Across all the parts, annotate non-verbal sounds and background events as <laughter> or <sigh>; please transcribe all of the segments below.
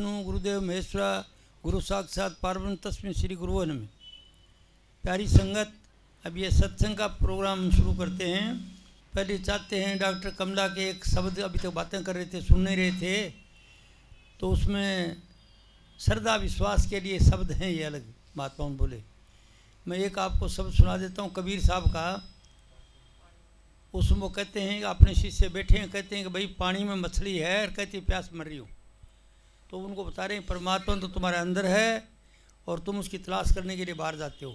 विष्णु गुरुदेव महेश्वरा गुरु साक्षात पार्वन तस्वीर श्री गुरुवन में प्यारी संगत अब ये सत्संग का प्रोग्राम शुरू करते हैं पहले चाहते हैं डॉक्टर कमला के एक शब्द अभी तक तो बातें कर रहे थे सुन नहीं रहे थे तो उसमें श्रद्धा विश्वास के लिए शब्द हैं ये अलग महात्मा बोले मैं एक आपको शब्द सुना देता हूँ कबीर साहब का उसमें कहते हैं अपने शिष्य बैठे हैं कहते हैं कि भाई पानी में मछली है और कहती प्यास मर रही हूँ तो उनको बता रहे हैं परमात्मा तो तुम्हारे अंदर है और तुम उसकी तलाश करने के लिए बाहर जाते हो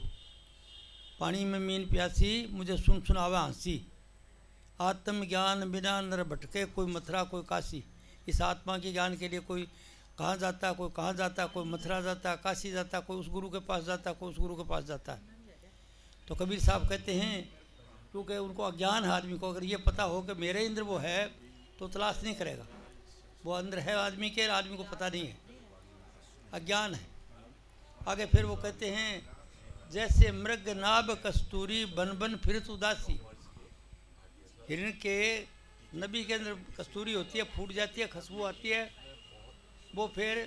पानी में मीन प्यासी मुझे सुन सुनावा हंसी आत्मज्ञान बिना नर भटके कोई मथुरा कोई काशी इस आत्मा के ज्ञान के लिए कोई कहाँ जाता कोई कहाँ जाता कोई मथुरा जाता काशी जाता कोई उस गुरु के पास जाता कोई उस गुरु के पास जाता तो कबीर साहब कहते हैं क्योंकि उनको अज्ञान है आदमी को अगर ये पता हो कि मेरे इंद्र वो है तो तलाश नहीं करेगा वो अंदर है आदमी के आदमी को पता नहीं है अज्ञान है आगे फिर वो कहते हैं जैसे मृग नाभ कस्तूरी बन बन फिरत उदासी हिरण के नबी के अंदर कस्तूरी होती है फूट जाती है खुशबू आती है वो फिर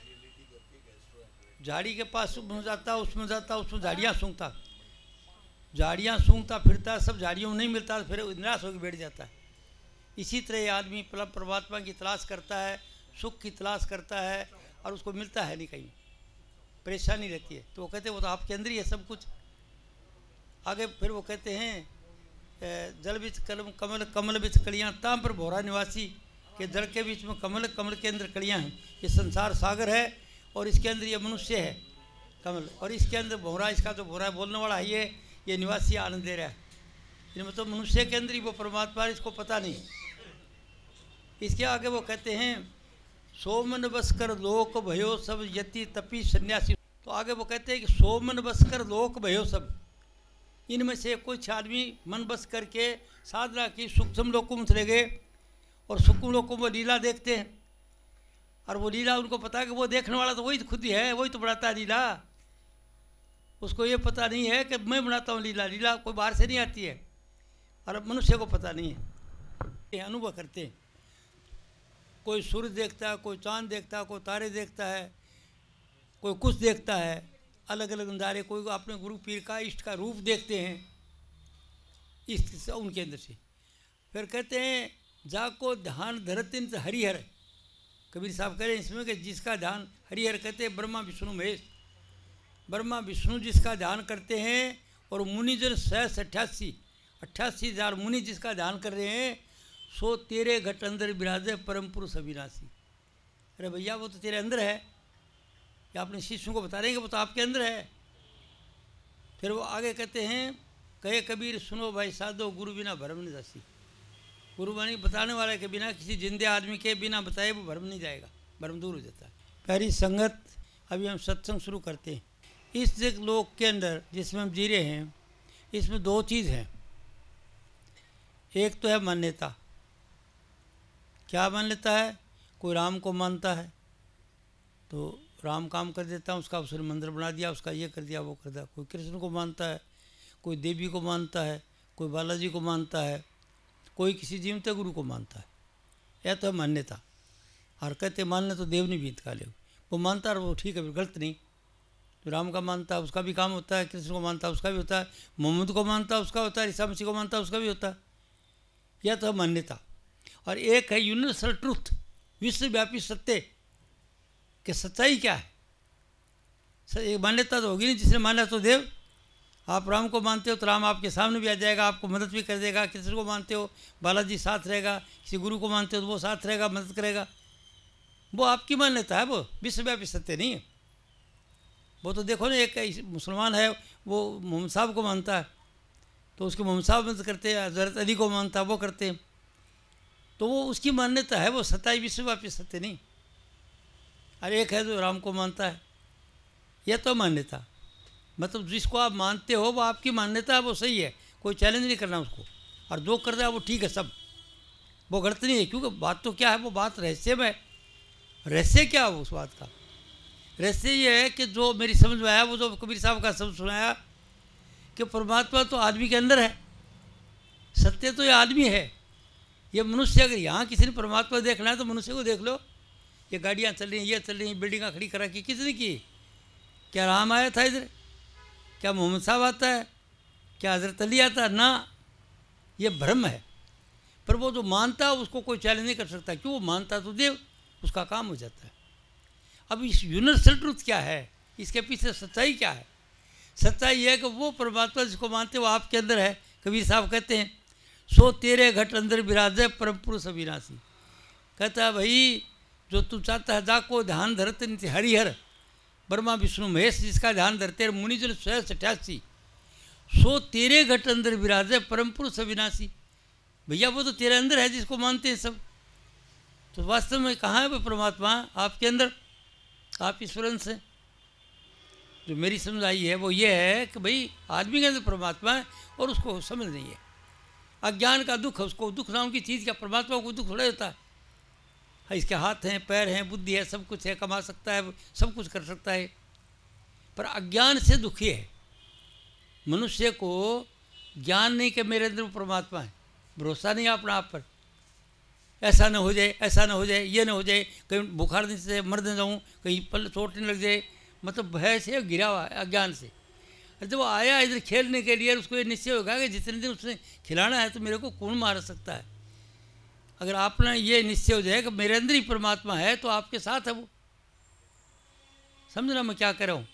झाड़ी के पास उसमें जाता उसमें जाता उसमें झाड़ियाँ सूंघता झाड़ियाँ सूंघता फिरता सब झाड़ियों में नहीं मिलता फिर निराश होकर बैठ जाता है इसी तरह आदमी परमात्मा की तलाश करता है सुख की तलाश करता है और उसको मिलता है नहीं कहीं परेशानी रहती है तो वो कहते हैं वो तो आपके अंदर ही है सब कुछ आगे फिर वो कहते हैं जल बीच कलम कमल कमल बीच कलियाँ ताम पर भोरा निवासी के जल के बीच में कमल कमल के अंदर कलियाँ हैं ये संसार सागर है और इसके अंदर ये मनुष्य है कमल और इसके अंदर भोरा इसका जो भोरा बोलने वाला है ये ये निवासी आनंद दे रहा है मतलब तो मनुष्य के अंदर ही वो परमात्मा इसको पता नहीं इसके आगे वो कहते हैं सोमन बसकर लोक भयो सब यति तपी सन्यासी तो आगे वो कहते हैं कि सोमन बसकर लोक भयो सब इनमें से कुछ आदमी मन बस करके साधना की सूक्ष्म लोकों में चले गए और सूक्ष्म लोकों में लीला देखते हैं और वो लीला उनको पता है कि वो देखने वाला तो वही तो खुद ही है वही तो बढ़ाता है लीला उसको ये पता नहीं है कि मैं बनाता हूँ लीला लीला कोई बाहर से नहीं आती है और मनुष्य को पता नहीं है ये अनुभव करते हैं कोई सूर्य देखता है कोई चांद देखता है कोई तारे देखता है कोई कुछ देखता है अलग अलग नज़ारे कोई अपने गुरु पीर का इष्ट का रूप देखते हैं इस उनके अंदर से फिर कहते हैं जाको ध्यान धरतिन हरिहर कबीर साहब कह रहे हैं इसमें कि जिसका ध्यान हरिहर कहते हैं ब्रह्मा विष्णु महेश ब्रह्मा विष्णु जिसका ध्यान करते हैं और मुनिजन सहस अट्ठासी अट्ठासी हज़ार मुनि जिसका ध्यान कर रहे हैं सो तेरे घट अंदर विराजे परम पुरुष अविनाशी अरे भैया वो तो तेरे अंदर है या अपने शिष्यों को बता देंगे वो तो आपके अंदर है फिर वो आगे कहते हैं कहे कबीर सुनो भाई साधो गुरु बिना भरम नहीं दासी गुरु बताने वाला के बिना किसी जिंदे आदमी के बिना बताए वो भरम नहीं जाएगा भरम दूर हो जाता है प्यारी संगत अभी हम सत्संग शुरू करते हैं इस लोक के अंदर जिसमें हम जी रहे हैं इसमें दो चीज़ हैं एक तो है मान्यता क्या मान लेता है कोई राम को मानता है तो राम काम कर देता है उसका उसने मंदिर बना दिया उसका ये कर दिया वो कर दिया कोई कृष्ण को मानता है कोई देवी को मानता है कोई बालाजी को मानता है कोई किसी जीवते गुरु को मानता है यह तो है मान्यता और कहते मानने तो देव नहीं बीत ले वो मानता है वो ठीक है गलत नहीं जो राम का मानता है उसका भी काम होता है कृष्ण को मानता है उसका भी होता है मोहम्मद को मानता है उसका होता है ईसा मसीह को मानता है उसका भी होता है यह तो है मान्यता और एक है यूनिवर्सल ट्रूथ विश्वव्यापी सत्य कि सच्चाई क्या है सर एक मान्यता तो होगी नहीं जिसने माना तो देव आप राम को मानते हो तो राम आपके सामने भी आ जाएगा आपको मदद भी कर देगा किसी को मानते हो बालाजी साथ रहेगा किसी गुरु को मानते हो तो वो साथ रहेगा मदद करेगा वो आपकी मान्यता है वो विश्वव्यापी सत्य नहीं है वो तो देखो ना एक मुसलमान है वो मोहम्मद साहब को मानता है तो उसके मोहम्मद साहब मदद करते हैं हजरत अली को मानता है वो करते हैं तो वो उसकी मान्यता है वो सताई विश्वव्यापी सत्य नहीं और एक है जो राम को मानता है यह तो मान्यता मतलब जिसको आप मानते हो वो आपकी मान्यता है वो सही है कोई चैलेंज नहीं करना उसको और जो कर रहा है वो ठीक है सब वो गलत नहीं है क्योंकि बात तो क्या है वो बात रहस्य में रहस्य क्या है उस बात का रहस्य ये है कि जो मेरी समझ में आया वो जो कबीर साहब का शब्द सुनाया कि परमात्मा तो आदमी के अंदर है सत्य तो ये आदमी है ये मनुष्य अगर यहाँ किसी ने परमात्मा देखना है तो मनुष्य को देख लो ये गाड़ियाँ चल रही हैं ये चल रही हैं बिल्डिंगा खड़ी करा की किसने की क्या राम आया था इधर क्या मोहम्मद साहब आता है क्या हजरत अली आता है ना ये भ्रम है पर वो जो मानता है उसको कोई चैलेंज नहीं कर सकता क्यों वो मानता तो देव उसका काम हो जाता है अब इस यूनिवर्सल ट्रुथ क्या है इसके पीछे सच्चाई क्या है सच्चाई यह है कि वो परमात्मा जिसको मानते वो आपके अंदर है कबीर साहब कहते हैं सो तेरे घट अंदर विराजे परम पुरुष अविनाशी कहता भाई जो तू चाहता है जाको ध्यान धरते हरिहर ब्रह्मा विष्णु महेश जिसका ध्यान धरते मुनिजन स्वयं सठासी सो तेरे घट अंदर विराज है परम पुरुष अविनाशी भैया वो तो तेरे अंदर है जिसको मानते हैं सब तो वास्तव में कहाँ है वो परमात्मा आपके अंदर आप ईश्वर से जो मेरी समझ आई है वो ये है कि भाई आदमी के अंदर परमात्मा है और उसको समझ नहीं है अज्ञान का दुख उसको दुख नाम की चीज़ का परमात्मा को दुख थोड़ा होता है हाँ, इसके हाथ हैं पैर हैं बुद्धि है सब कुछ है कमा सकता है सब कुछ कर सकता है पर अज्ञान से दुखी है मनुष्य को ज्ञान नहीं कि मेरे अंदर परमात्मा है भरोसा नहीं अपना आप पर ऐसा ना हो जाए ऐसा ना हो जाए ये ना हो जाए कहीं बुखार से मर जाऊँ कहीं पल चोट नहीं लग जाए मतलब भय से गिरा हुआ है अज्ञान से जब आया इधर खेलने के लिए उसको ये निश्चय होगा कि जितने दिन उसने खिलाना है तो मेरे को कौन मार सकता है अगर आपने ये निश्चय हो जाए कि मेरे अंदर ही परमात्मा है तो आपके साथ है वो समझना मैं क्या कर रहा हूँ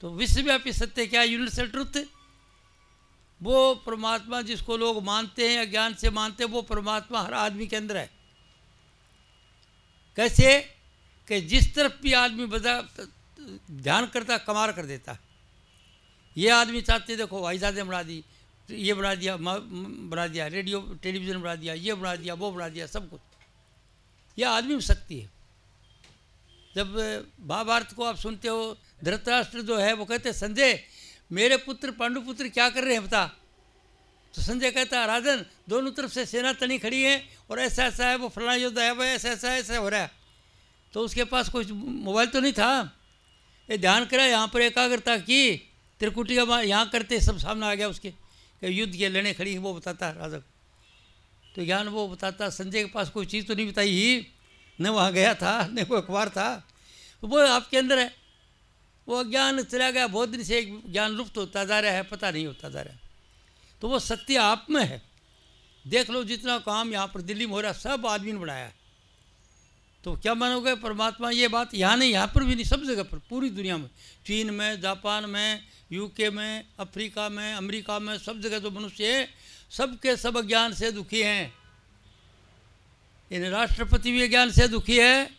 तो विश्वव्यापी सत्य क्या है यूनिवर्सल ट्रुथ वो परमात्मा जिसको लोग मानते हैं ज्ञान से मानते हैं वो परमात्मा हर आदमी के अंदर है कैसे कि जिस तरफ भी आदमी बजा ध्यान करता कमार कर देता है ये आदमी चाहते देखो हवाईजहाज़ें बना दी ये बना दिया बना दिया रेडियो टेलीविज़न बना दिया ये बना दिया वो बना दिया सब कुछ यह आदमी में शक्ति है जब महाभारत को आप सुनते हो धृतराष्ट्र जो है वो कहते संजय मेरे पुत्र पांडुपुत्र क्या कर रहे हैं बता तो संजय कहता है राजन दोनों तरफ से सेना तनी खड़ी है और ऐसा ऐसा है वो फलाना योद्धा है वह ऐसा ऐसा ऐसा हो रहा है तो उसके पास कुछ मोबाइल तो नहीं था ये ध्यान करा यहाँ पर एकाग्रता की त्रिकुटी का यहाँ करते सब सामने आ गया उसके कि युद्ध के लड़ने खड़ी वो बताता राजा को तो ज्ञान वो बताता संजय के पास कोई चीज़ तो नहीं बताई ही न वहाँ गया था न कोई अखबार था तो वो आपके अंदर है वो ज्ञान चला गया बहुत दिन से एक ज्ञान लुप्त होता जा रहा है पता नहीं होता जा रहा तो वो सत्य आप में है देख लो जितना काम यहाँ पर दिल्ली में हो रहा है सब आदमी ने बनाया है तो क्या मानोगे परमात्मा ये बात यहाँ नहीं यहाँ पर भी नहीं सब जगह पर पूरी दुनिया में चीन में जापान में यूके में अफ्रीका में अमेरिका में सब जगह जो तो मनुष्य हैं सब के सब अज्ञान से दुखी हैं इन राष्ट्रपति भी अज्ञान से दुखी है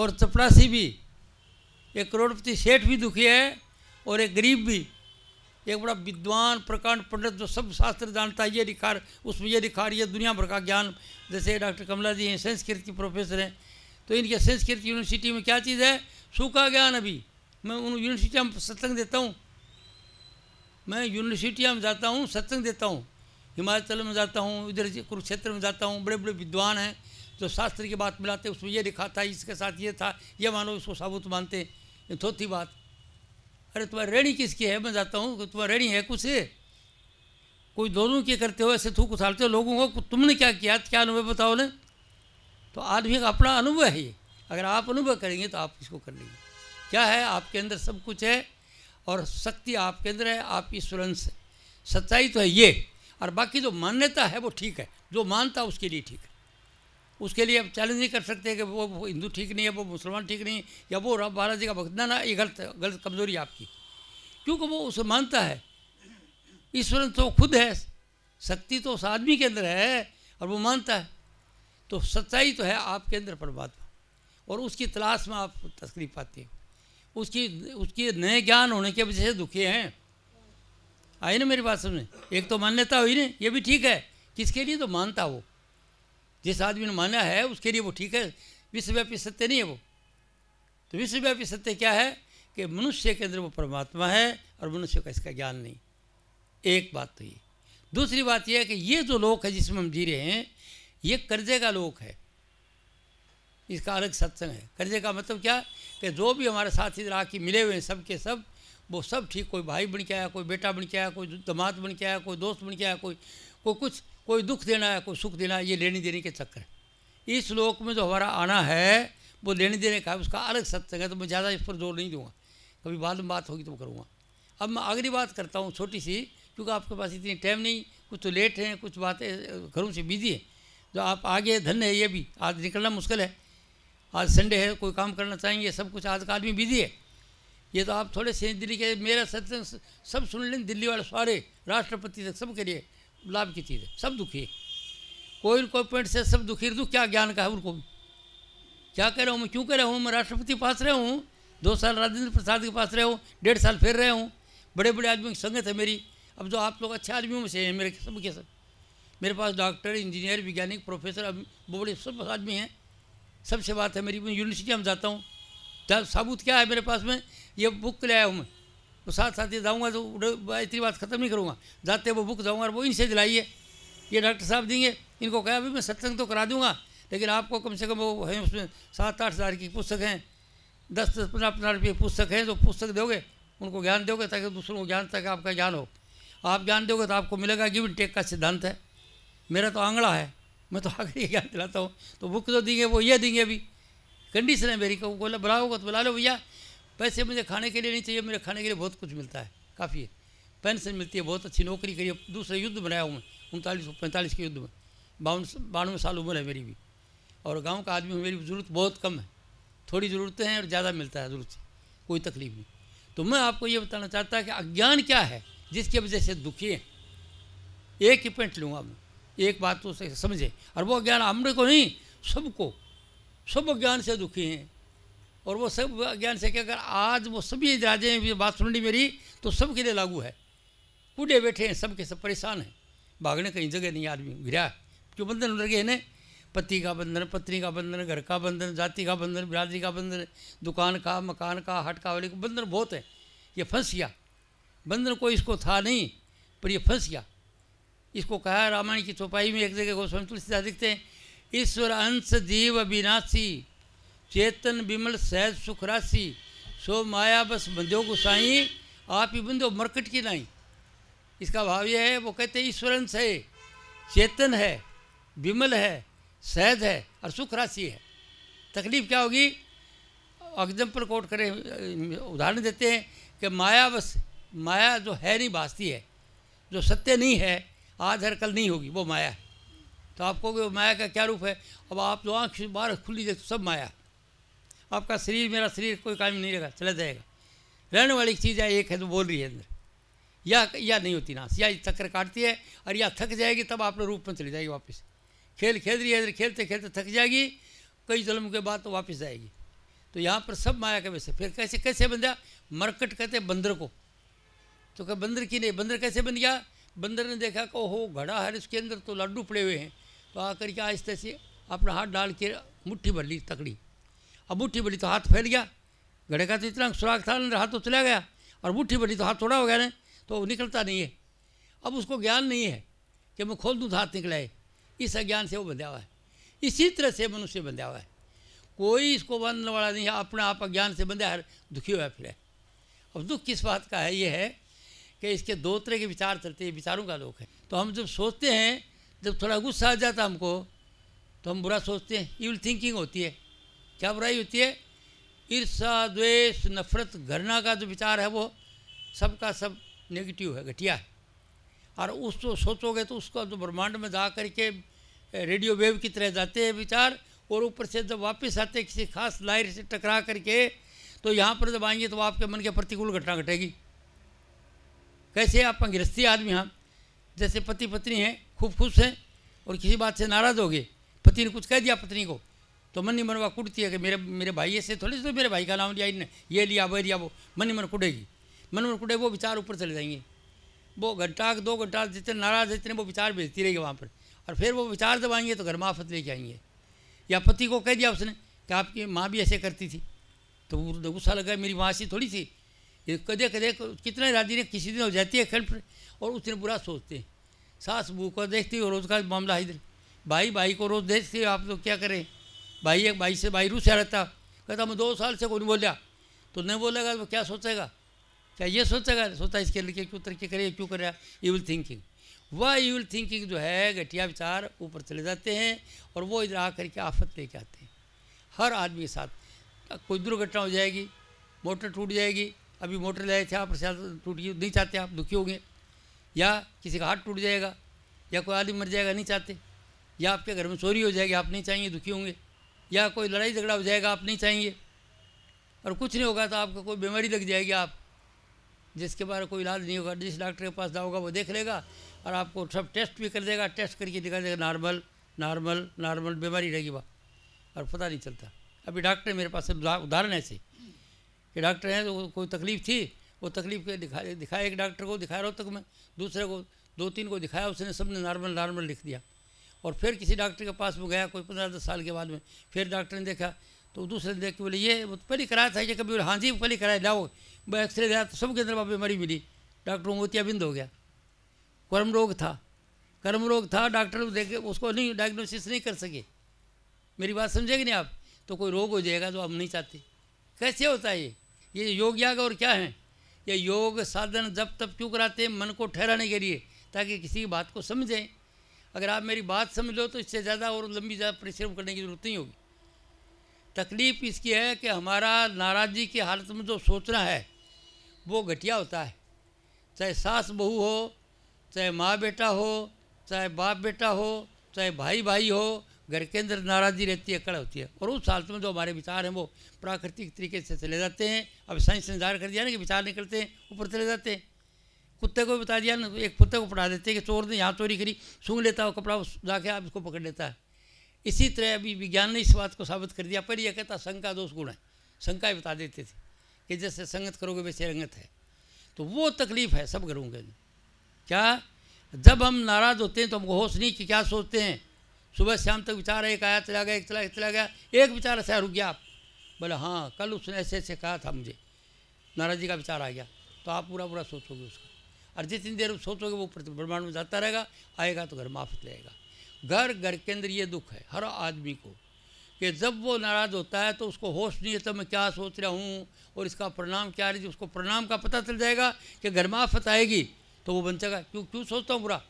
और चपरासी भी एक करोड़पति सेठ भी दुखी है और एक गरीब भी एक बड़ा विद्वान प्रकांड पंडित जो सब शास्त्र जानता है ये लिखा उसमें ये लिखा रही है दुनिया भर का ज्ञान जैसे डॉक्टर कमला जी हैं संस्कृत के प्रोफेसर हैं तो इनके संस्कृत यूनिवर्सिटी में क्या चीज़ है सूखा ज्ञान अभी मैं उन यूनिवर्सिटी में सत्संग देता हूँ मैं यूनिवर्सिटियाँ में जाता हूँ सत्संग देता हूँ हिमाचल में जाता हूँ इधर कुरुक्षेत्र में जाता हूँ बड़े बड़े विद्वान हैं जो शास्त्र की बात मिलाते उसमें ये लिखा था इसके साथ ये था ये मानो इसको साबुत मानते ये थोथी बात अरे तुम्हारी रेणी किसकी है मैं जाता हूँ तुम्हारी रेणी है कुछ है कोई दोनों के करते हो ऐसे थूक उछालते हो लोगों को तुमने क्या किया क्या अनुभव बताओ ने तो आदमी का अपना अनुभव है ये अगर आप अनुभव करेंगे तो आप इसको कर लेंगे क्या है आपके अंदर सब कुछ है और शक्ति आपके अंदर है आपकी सुरन से सच्चाई तो है ये और बाकी जो मान्यता है वो ठीक है जो मानता है उसके लिए ठीक है उसके लिए आप चैलेंज नहीं कर सकते कि वो, हिंदू ठीक नहीं है वो मुसलमान ठीक नहीं या वो राम महाराज जी का भक्त ना ये गलत गलत कमजोरी आपकी क्योंकि वो उसे मानता है ईश्वर तो खुद है शक्ति तो उस आदमी के अंदर है और वो मानता है तो सच्चाई तो है आपके अंदर परमात्मा और उसकी तलाश में आप तस्करी पाते हो उसकी उसकी नए ज्ञान होने के वजह से दुखी हैं आई ना मेरी बात समझ एक तो मान्यता हुई ना ये भी ठीक है किसके लिए तो मानता वो जिस आदमी ने माना है उसके लिए वो ठीक है विश्वव्यापी सत्य नहीं है वो तो विश्वव्यापी सत्य क्या है कि मनुष्य के अंदर वो परमात्मा है और मनुष्य का इसका ज्ञान नहीं एक बात तो ये दूसरी बात यह है कि ये जो लोक है जिसमें हम जी रहे हैं ये कर्जे का लोक है इसका अलग सत्संग है कर्जे का मतलब क्या कि जो भी हमारे साथी राखी मिले हुए हैं सब के सब वो सब ठीक कोई भाई बन के आया कोई बेटा बन के आया कोई दमाद बन के आया कोई दोस्त बन के आया कोई कोई कुछ कोई दुख देना है कोई सुख देना है ये लेने देने के चक्कर इस लोक में जो हमारा आना है वो लेने देने का है उसका अलग सत्संग है तो मैं ज़्यादा इस पर जोर नहीं दूंगा कभी बाद में बात होगी तो करूँगा अब मैं अगली बात करता हूँ छोटी सी क्योंकि आपके पास इतनी टाइम नहीं कुछ तो लेट हैं कुछ बातें घरों से बिजी है जो आप आगे धन है ये भी आज निकलना मुश्किल है आज संडे है कोई काम करना चाहेंगे सब कुछ आज का आदमी बिजी है ये तो आप थोड़े से दिल्ली के मेरा सत्य सब सुन लें दिल्ली वाले सारे राष्ट्रपति तक सब के लिए लाभ की चीज़ है सब दुखी है कोई न कोई पॉइंट से सब दुखी दुख तो क्या ज्ञान का है उनको क्या कह रहा हूँ मैं क्यों कह रहा हूँ मैं राष्ट्रपति पास रहे हूँ दो साल राजेंद्र प्रसाद के पास रहे हूँ डेढ़ साल फिर रहे हूँ बड़े बड़े आदमियों की संगत है मेरी अब जो आप लोग अच्छे आदमियों में से हैं मेरे सब के सब मेरे पास डॉक्टर इंजीनियर वैज्ञानिक प्रोफेसर अब बड़े सब आदमी हैं सबसे बात है मेरी यूनिवर्सिटी हम जाता हूँ साबूत क्या है मेरे पास में ये बुक ले आया हूँ मैं तो साथ साथ ये जाऊँगा तो इतनी बात ख़त्म नहीं करूँगा जाते वो बुक जाऊँगा और वो इनसे दिलाइए ये डॉक्टर साहब देंगे इनको कहा अभी मैं सत्संग तो करा दूँगा लेकिन आपको कम से कम वो है उसमें सात आठ हज़ार की पुस्तक हैं दस दस पंद्रह पंद्रह रुपये पुस्तक हैं तो पुस्तक दोगे उनको ज्ञान दोगे ताकि दूसरों को ज्ञान ताकि आपका ज्ञान हो आप ज्ञान दोगे तो आपको मिलेगा गिव एंड टेक का सिद्धांत है मेरा तो आंगड़ा है मैं तो आखिर ये ज्ञान दिलाता हूँ तो बुक तो देंगे वो ये देंगे अभी कंडीशन है मेरी को बोला बुलाओगे तो बुला लो भैया पैसे मुझे खाने के लिए नहीं चाहिए मेरे खाने के लिए बहुत कुछ मिलता है काफ़ी है पेंशन मिलती है बहुत अच्छी नौकरी करिए दूसरे युद्ध बनाया हूँ मैं उनतालीस पैंतालीस के युद्ध में बावन बानवे साल उम्र है मेरी भी और गाँव का आदमी मेरी ज़रूरत बहुत कम है थोड़ी ज़रूरतें हैं और ज़्यादा मिलता है ज़रूरत से कोई तकलीफ नहीं तो मैं आपको ये बताना चाहता कि अज्ञान क्या है जिसकी वजह से दुखी है एक ही पेंट लूँगा मैं एक बात तो समझे और वो ज्ञान हमने को नहीं सबको सब ज्ञान से दुखी हैं और वो सब ज्ञान से कि अगर आज वो सभी राजे बात सुन ली मेरी तो सबके लिए लागू है कूडे बैठे हैं सब के सब परेशान हैं भागने कहीं जगह नहीं आदमी गिरा जो बंधन गए ना पति का बंधन पत्नी का बंधन घर का बंधन जाति का बंधन बिरादरी का बंधन दुकान का मकान का हट का वाले बंधन बहुत है ये फंस गया बंधन कोई इसको था नहीं पर ये फंस गया इसको कहा रामायण की चौपाई में एक जगह गोस्वामी तुलसीदास दिखते हैं ईश्वर अंश जीव अविनाशी चेतन विमल सहज सुख राशि सो माया बस बंदो गुसाई आप ही बंदो मरकट की नाई इसका भाव यह है वो कहते हैं ईश्वर अंश है चेतन है विमल है सहज है और सुख राशि है तकलीफ क्या होगी एग्जाम्पल कोट करें उदाहरण देते हैं कि माया बस माया जो है नहीं भाजती है जो सत्य नहीं है आज हर कल नहीं होगी वो माया है तो कहोगे वो माया का क्या रूप है अब आप जो आँख बार खुली देख सब माया आपका शरीर मेरा शरीर कोई काम नहीं रहेगा चला जाएगा रहने वाली चीज़ है एक है तो बोल रही है अंदर या या नहीं होती नाश या चक्कर काटती है और या थक जाएगी तब आप रूप में चली जाएगी वापस खेल खेल रही है इधर खेलते खेलते थक जाएगी कई जन्म के बाद तो वापस जाएगी तो यहाँ पर सब माया के वैसे फिर कैसे कैसे बन गया मरकट कहते बंदर को तो क्या बंदर की नहीं बंदर कैसे बन गया बंदर ने देखा कि ओहो घड़ा है इसके अंदर तो लड्डू पड़े हुए हैं तो आकर के आहिस्ते से अपना हाथ डाल के मुट्ठी भर ली तकड़ी अब मुट्ठी भरी तो हाथ फैल गया घड़े का तो इतना सुराख था अंदर हाथ तो चला गया और मुट्ठी भरी तो हाथ थोड़ा हो गया ना तो निकलता नहीं है अब उसको ज्ञान नहीं है कि मैं खोल दूँ तो हाथ निकलाए इस अज्ञान से वो बंधा हुआ है इसी तरह से मनुष्य बंधा हुआ है कोई इसको बंधने वाला नहीं है अपने आप अज्ञान से बंधा है दुखी हुआ फिर अब दुख किस बात का है ये है कि इसके दो तरह के विचार चलते हैं विचारों का लोक है तो हम जब सोचते हैं जब थोड़ा गुस्सा आ जाता हमको तो हम बुरा सोचते हैं ईविल थिंकिंग होती है क्या बुराई होती है ईर्षा द्वेष नफरत घृणा का जो विचार है वो सबका सब नेगेटिव है घटिया है और उसको सोचोगे तो उसको जो ब्रह्मांड में जा करके रेडियो वेव की तरह जाते हैं विचार और ऊपर से जब वापस आते किसी खास लायर से टकरा करके तो यहाँ पर जब आएंगे तो आपके मन के प्रतिकूल घटना घटेगी कैसे आप गृहस्थी आदमी हम जैसे पति पत्नी हैं खूब खुश हैं और किसी बात से नाराज़ हो गए पति ने कुछ कह दिया पत्नी को तो मनी मनवा कुटती है कि मेरे मेरे भाई ऐसे थोड़ी तो मेरे भाई का नाम लिया इनने ये लिया वह लिया वो मनी मन कुटेगी मन मन कुटे वो विचार ऊपर चले जाएंगे वो घंटा दो घंटा जितने नाराज़ है इतने वो विचार भेजती रहेगी वहाँ पर और फिर वो विचार जब तो घर में आफत लेके आएंगे या पति को कह दिया उसने कि आपकी माँ भी ऐसे करती थी तो, तो गुस्सा लगा मेरी माँ ऐसी थोड़ी थी ये कदे कदे कितने राजी ने किसी दिन हो जाती है खल और उस दिन बुरा सोचते हैं सास बू को देखती हो रोज़ का मामला इधर भाई भाई को रोज़ देखते हो आप लोग क्या करें भाई एक भाई से भाई रूसा रहता कहता मैं दो साल से कौन बोला तो नहीं बोलेगा तो क्या सोचेगा क्या ये सोचेगा सोचता इसके लिए क्यों तरक्की करे क्यों करे यूल थिंकिंग वह यूल थिंकिंग जो है घटिया विचार ऊपर चले जाते हैं और वो इधर आ करके आफत लेके आते हैं हर आदमी के साथ कोई दुर्घटना हो जाएगी मोटर टूट जाएगी अभी मोटर लाए थे आप प्रसाद टूट गई नहीं चाहते आप दुखी होंगे या किसी का हाथ टूट जाएगा या कोई आदमी मर जाएगा नहीं चाहते या आपके घर में चोरी हो जाएगी आप नहीं चाहेंगे दुखी होंगे या कोई लड़ाई झगड़ा हो जाएगा आप नहीं चाहेंगे और कुछ नहीं होगा तो आपको कोई बीमारी लग जाएगी आप जिसके बारे कोई इलाज नहीं होगा जिस डॉक्टर के पास जाओगा वो देख लेगा और आपको सब टेस्ट भी कर देगा टेस्ट करके दिखा देगा नॉर्मल नॉर्मल नॉर्मल बीमारी रहेगी वह और पता नहीं चलता अभी डॉक्टर मेरे पास उदाहरण ऐसे ये डॉक्टर हैं तो कोई तकलीफ़ थी वो तकलीफ के दिखा दिखाया एक डॉक्टर को दिखा रहा हो तक मैं दूसरे को दो तीन को दिखाया उसने सब ने नॉर्मल नॉर्मल लिख दिया और फिर किसी डॉक्टर के पास में गया कोई पंद्रह दस साल के बाद में फिर डॉक्टर ने देखा तो दूसरे ने देख के बोले ये तो पहले कराया था ये कभी हाँ जी पहले कराया जाओ मैं एक्सरे गया तो सबके अंदर वहाँ बीमारी मिली डॉक्टर मोतिया बिंद हो गया कर्म रोग था कर्म रोग था डॉक्टर देखे उसको नहीं डायग्नोसिस नहीं कर सके मेरी बात समझेगी नहीं आप तो कोई रोग हो जाएगा जो हम नहीं चाहते कैसे होता है ये ये योग याग और क्या है ये योग साधन जब तब क्यों कराते हैं मन को ठहराने के लिए ताकि किसी की बात को समझें अगर आप मेरी बात समझ लो तो इससे ज़्यादा और लंबी ज़्यादा परिश्रम करने की ज़रूरत नहीं होगी तकलीफ़ इसकी है कि हमारा नाराज़गी की हालत में जो सोचना है वो घटिया होता है चाहे सास बहू हो चाहे माँ बेटा हो चाहे बाप बेटा हो चाहे भाई भाई हो घर के अंदर नाराज़गी रहती है कड़ा होती है और उस हालत में जो हमारे विचार हैं वो प्राकृतिक तरीके से चले जाते हैं अब साइंस ने जाहिर कर दिया ना कि विचार निकलते हैं ऊपर चले जाते हैं कुत्ते को बता दिया ना एक कुत्ते को पढ़ा देते हैं कि चोर ने यहाँ चोरी करी सूंघ लेता हो कपड़ा जाके आप इसको पकड़ लेता है इसी तरह अभी विज्ञान ने इस बात को साबित कर दिया पर यह कहता शंका दोष गुण है शंका बता देते थे कि जैसे संगत करोगे वैसे रंगत है तो वो तकलीफ़ है सब घरों के क्या जब हम नाराज़ होते हैं तो हमको होश नहीं कि क्या सोचते हैं सुबह शाम तक विचार एक आया चला गया एक चला चला गया एक विचार ऐसा रुक गया आप बोले हाँ कल उसने ऐसे ऐसे कहा था मुझे नाराजी का विचार आ गया तो आप पूरा पूरा सोचोगे उसका और जितनी देर सोचोगे वो ब्रह्मांड में जाता रहेगा आएगा तो घर माफत रहेगा घर घर के अंदर ये दुख है हर आदमी को कि जब वो नाराज़ होता है तो उसको होश नहीं होता तो मैं क्या सोच रहा हूँ और इसका परिणाम क्या है उसको परिणाम का पता चल जाएगा कि घर माफत आएगी तो वो बन जाएगा क्यों क्यों सोचता हूँ बुरा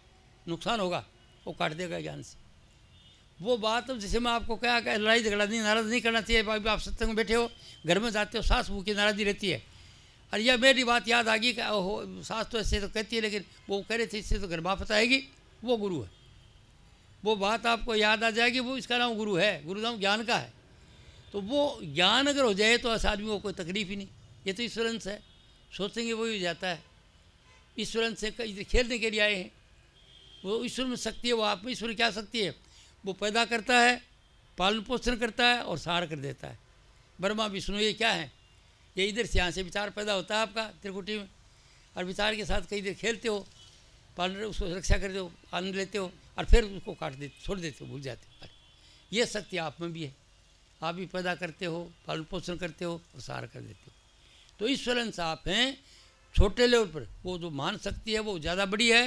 नुकसान होगा वो काट देगा ज्ञान से वो बात जैसे मैं आपको क्या लड़ाई झगड़ा नहीं नाराज़ नहीं करना चाहिए भाई आप सत्संग में बैठे हो घर में जाते हो सास बहू की नाराज़ी रहती है और यह मेरी बात याद आ गई कि हो सास तो ऐसे तो कहती है लेकिन वो कह रहे थे इससे तो घर वापस आएगी वो गुरु है वो बात आपको याद आ जाएगी वो इसका नाम गुरु है गुरु नाम ज्ञान का है तो वो ज्ञान अगर हो जाए तो ऐसा आदमी को कोई तकलीफ ही नहीं ये तो ईश्वरंस है सोचेंगे वही हो जाता है ईश्वरंस से खेलने के लिए आए हैं वो ईश्वर में शक्ति है वो आप में ईश्वर क्या शक्ति है वो पैदा करता है पालन पोषण करता है और सहार कर देता है ब्रह्मा विष्णु ये क्या है ये इधर से यहाँ से विचार पैदा होता है आपका त्रिकुटी में और विचार के साथ कई देर खेलते हो पालन उसको रक्षा करते हो आनंद लेते हो और फिर उसको काट देते छोड़ देते हो भूल जाते हो अरे ये शक्ति आप में भी है आप भी पैदा करते हो पालन पोषण करते हो और सहार कर देते हो तो ईश्वर से आप हैं छोटे लेवल पर वो जो मान शक्ति है वो ज़्यादा बड़ी है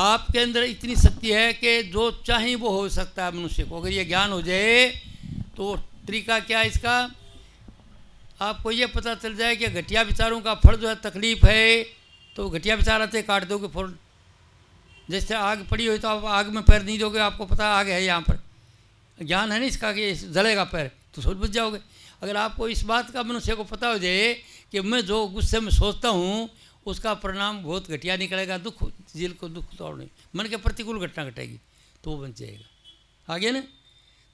आपके अंदर इतनी शक्ति है कि जो चाहे वो हो सकता है मनुष्य को अगर ये ज्ञान हो जाए तो तरीका क्या है इसका आपको ये पता चल जाए कि घटिया विचारों का फल जो है तकलीफ है तो घटिया विचार आते काट दोगे फल जैसे आग पड़ी हुई तो आप आग में पैर नहीं दोगे आपको पता आग है यहाँ पर ज्ञान है ना इसका कि जलेगा पैर तो सोच बुझ जाओगे अगर आपको इस बात का मनुष्य को पता हो जाए कि मैं जो गुस्से में सोचता हूँ उसका परिणाम बहुत घटिया निकलेगा दुख जेल को दुख तो नहीं मन के प्रतिकूल घटना घटेगी तो वो बन जाएगा आगे ना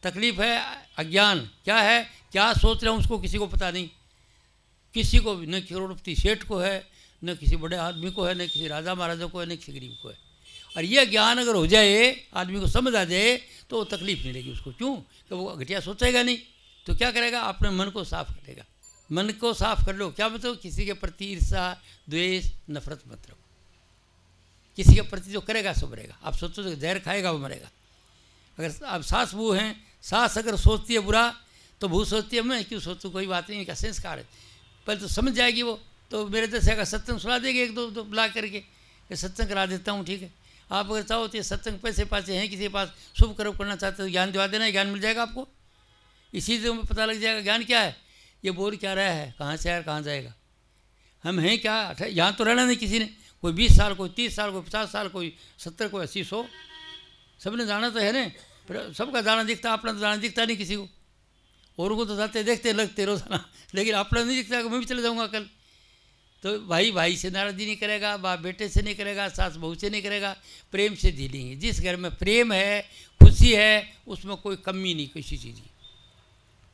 तकलीफ़ है अज्ञान क्या है क्या सोच रहे हूँ उसको किसी को पता नहीं किसी को न करोड़पति सेठ को है न किसी बड़े आदमी को है न किसी राजा महाराजा को है न किसी गरीब को है और ये ज्ञान अगर हो जाए आदमी को समझ आ जाए तो वो तकलीफ नहीं लेगी उसको क्यों कि वो घटिया सोचेगा नहीं तो क्या करेगा अपने मन को साफ करेगा मन को साफ कर लो क्या मतलब किसी के प्रति ईर्षा द्वेष नफरत मत रखो किसी के प्रति जो करेगा सो मरेगा आप सोचो तो जहर खाएगा वो मरेगा अगर आप सास वो हैं सास अगर सोचती है बुरा तो भू सोचती है मैं क्यों सोचूँ कोई बात नहीं इनका संस्कार है पहले तो समझ जाएगी वो तो मेरे से अगर सत्संग सुना देगी एक दो दो तो बुला करके सत्संग करा देता हूँ ठीक है आप अगर चाहो तो सत्संग पैसे पासे हैं किसी के पास शुभ कर्म करना चाहते हो ज्ञान दिवा देना ज्ञान मिल जाएगा आपको इसी से पता लग जाएगा ज्ञान क्या है ये बोल क्या रहा है कहाँ से आया कहाँ जाएगा हम हैं क्या यहाँ तो रहना नहीं किसी ने कोई बीस साल कोई तीस साल कोई पचास साल कोई सत्तर कोई अस्सी सौ सब ने जाना तो है ना फिर सबका जाना दिखता अपना तो जाना दिखता नहीं किसी को और को तो जाते देखते लगते रोजाना <laughs> लेकिन अपना नहीं दिखता मैं भी चले जाऊँगा कल तो भाई भाई से नाराज़गी नहीं करेगा बाप बेटे से नहीं करेगा सास बहू से नहीं करेगा प्रेम से डीलिंग है जिस घर में प्रेम है खुशी है उसमें कोई कमी नहीं किसी चीज़ की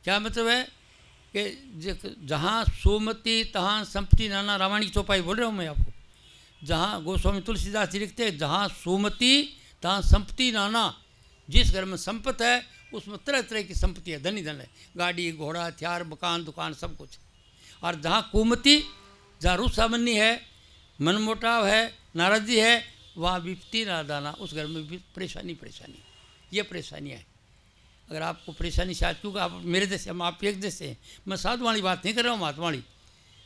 क्या मतलब है कि जहाँ सोमती तहाँ संपत्ति नाना रामायण की चौपाई बोल रहा हूँ मैं आपको जहाँ गोस्वामी तुलसीदास जी लिखते हैं जहाँ सोमति तहाँ संपत्ति नाना जिस घर में संपत्ति है उसमें तरह तरह की संपत्ति है धनी धन है गाड़ी घोड़ा हथियार मकान दुकान सब कुछ और जहाँ कुमति जहाँ रूप है मनमोटाव है नाराजगी है वहाँ विपत्ति नादाना उस घर में भी परेशानी परेशानी ये परेशानियाँ हैं अगर आपको परेशानी से क्योंकि आप मेरे देश हम आप एक देश से हैं मैं साधु वाली बात नहीं कर रहा हूँ महात्मा वाली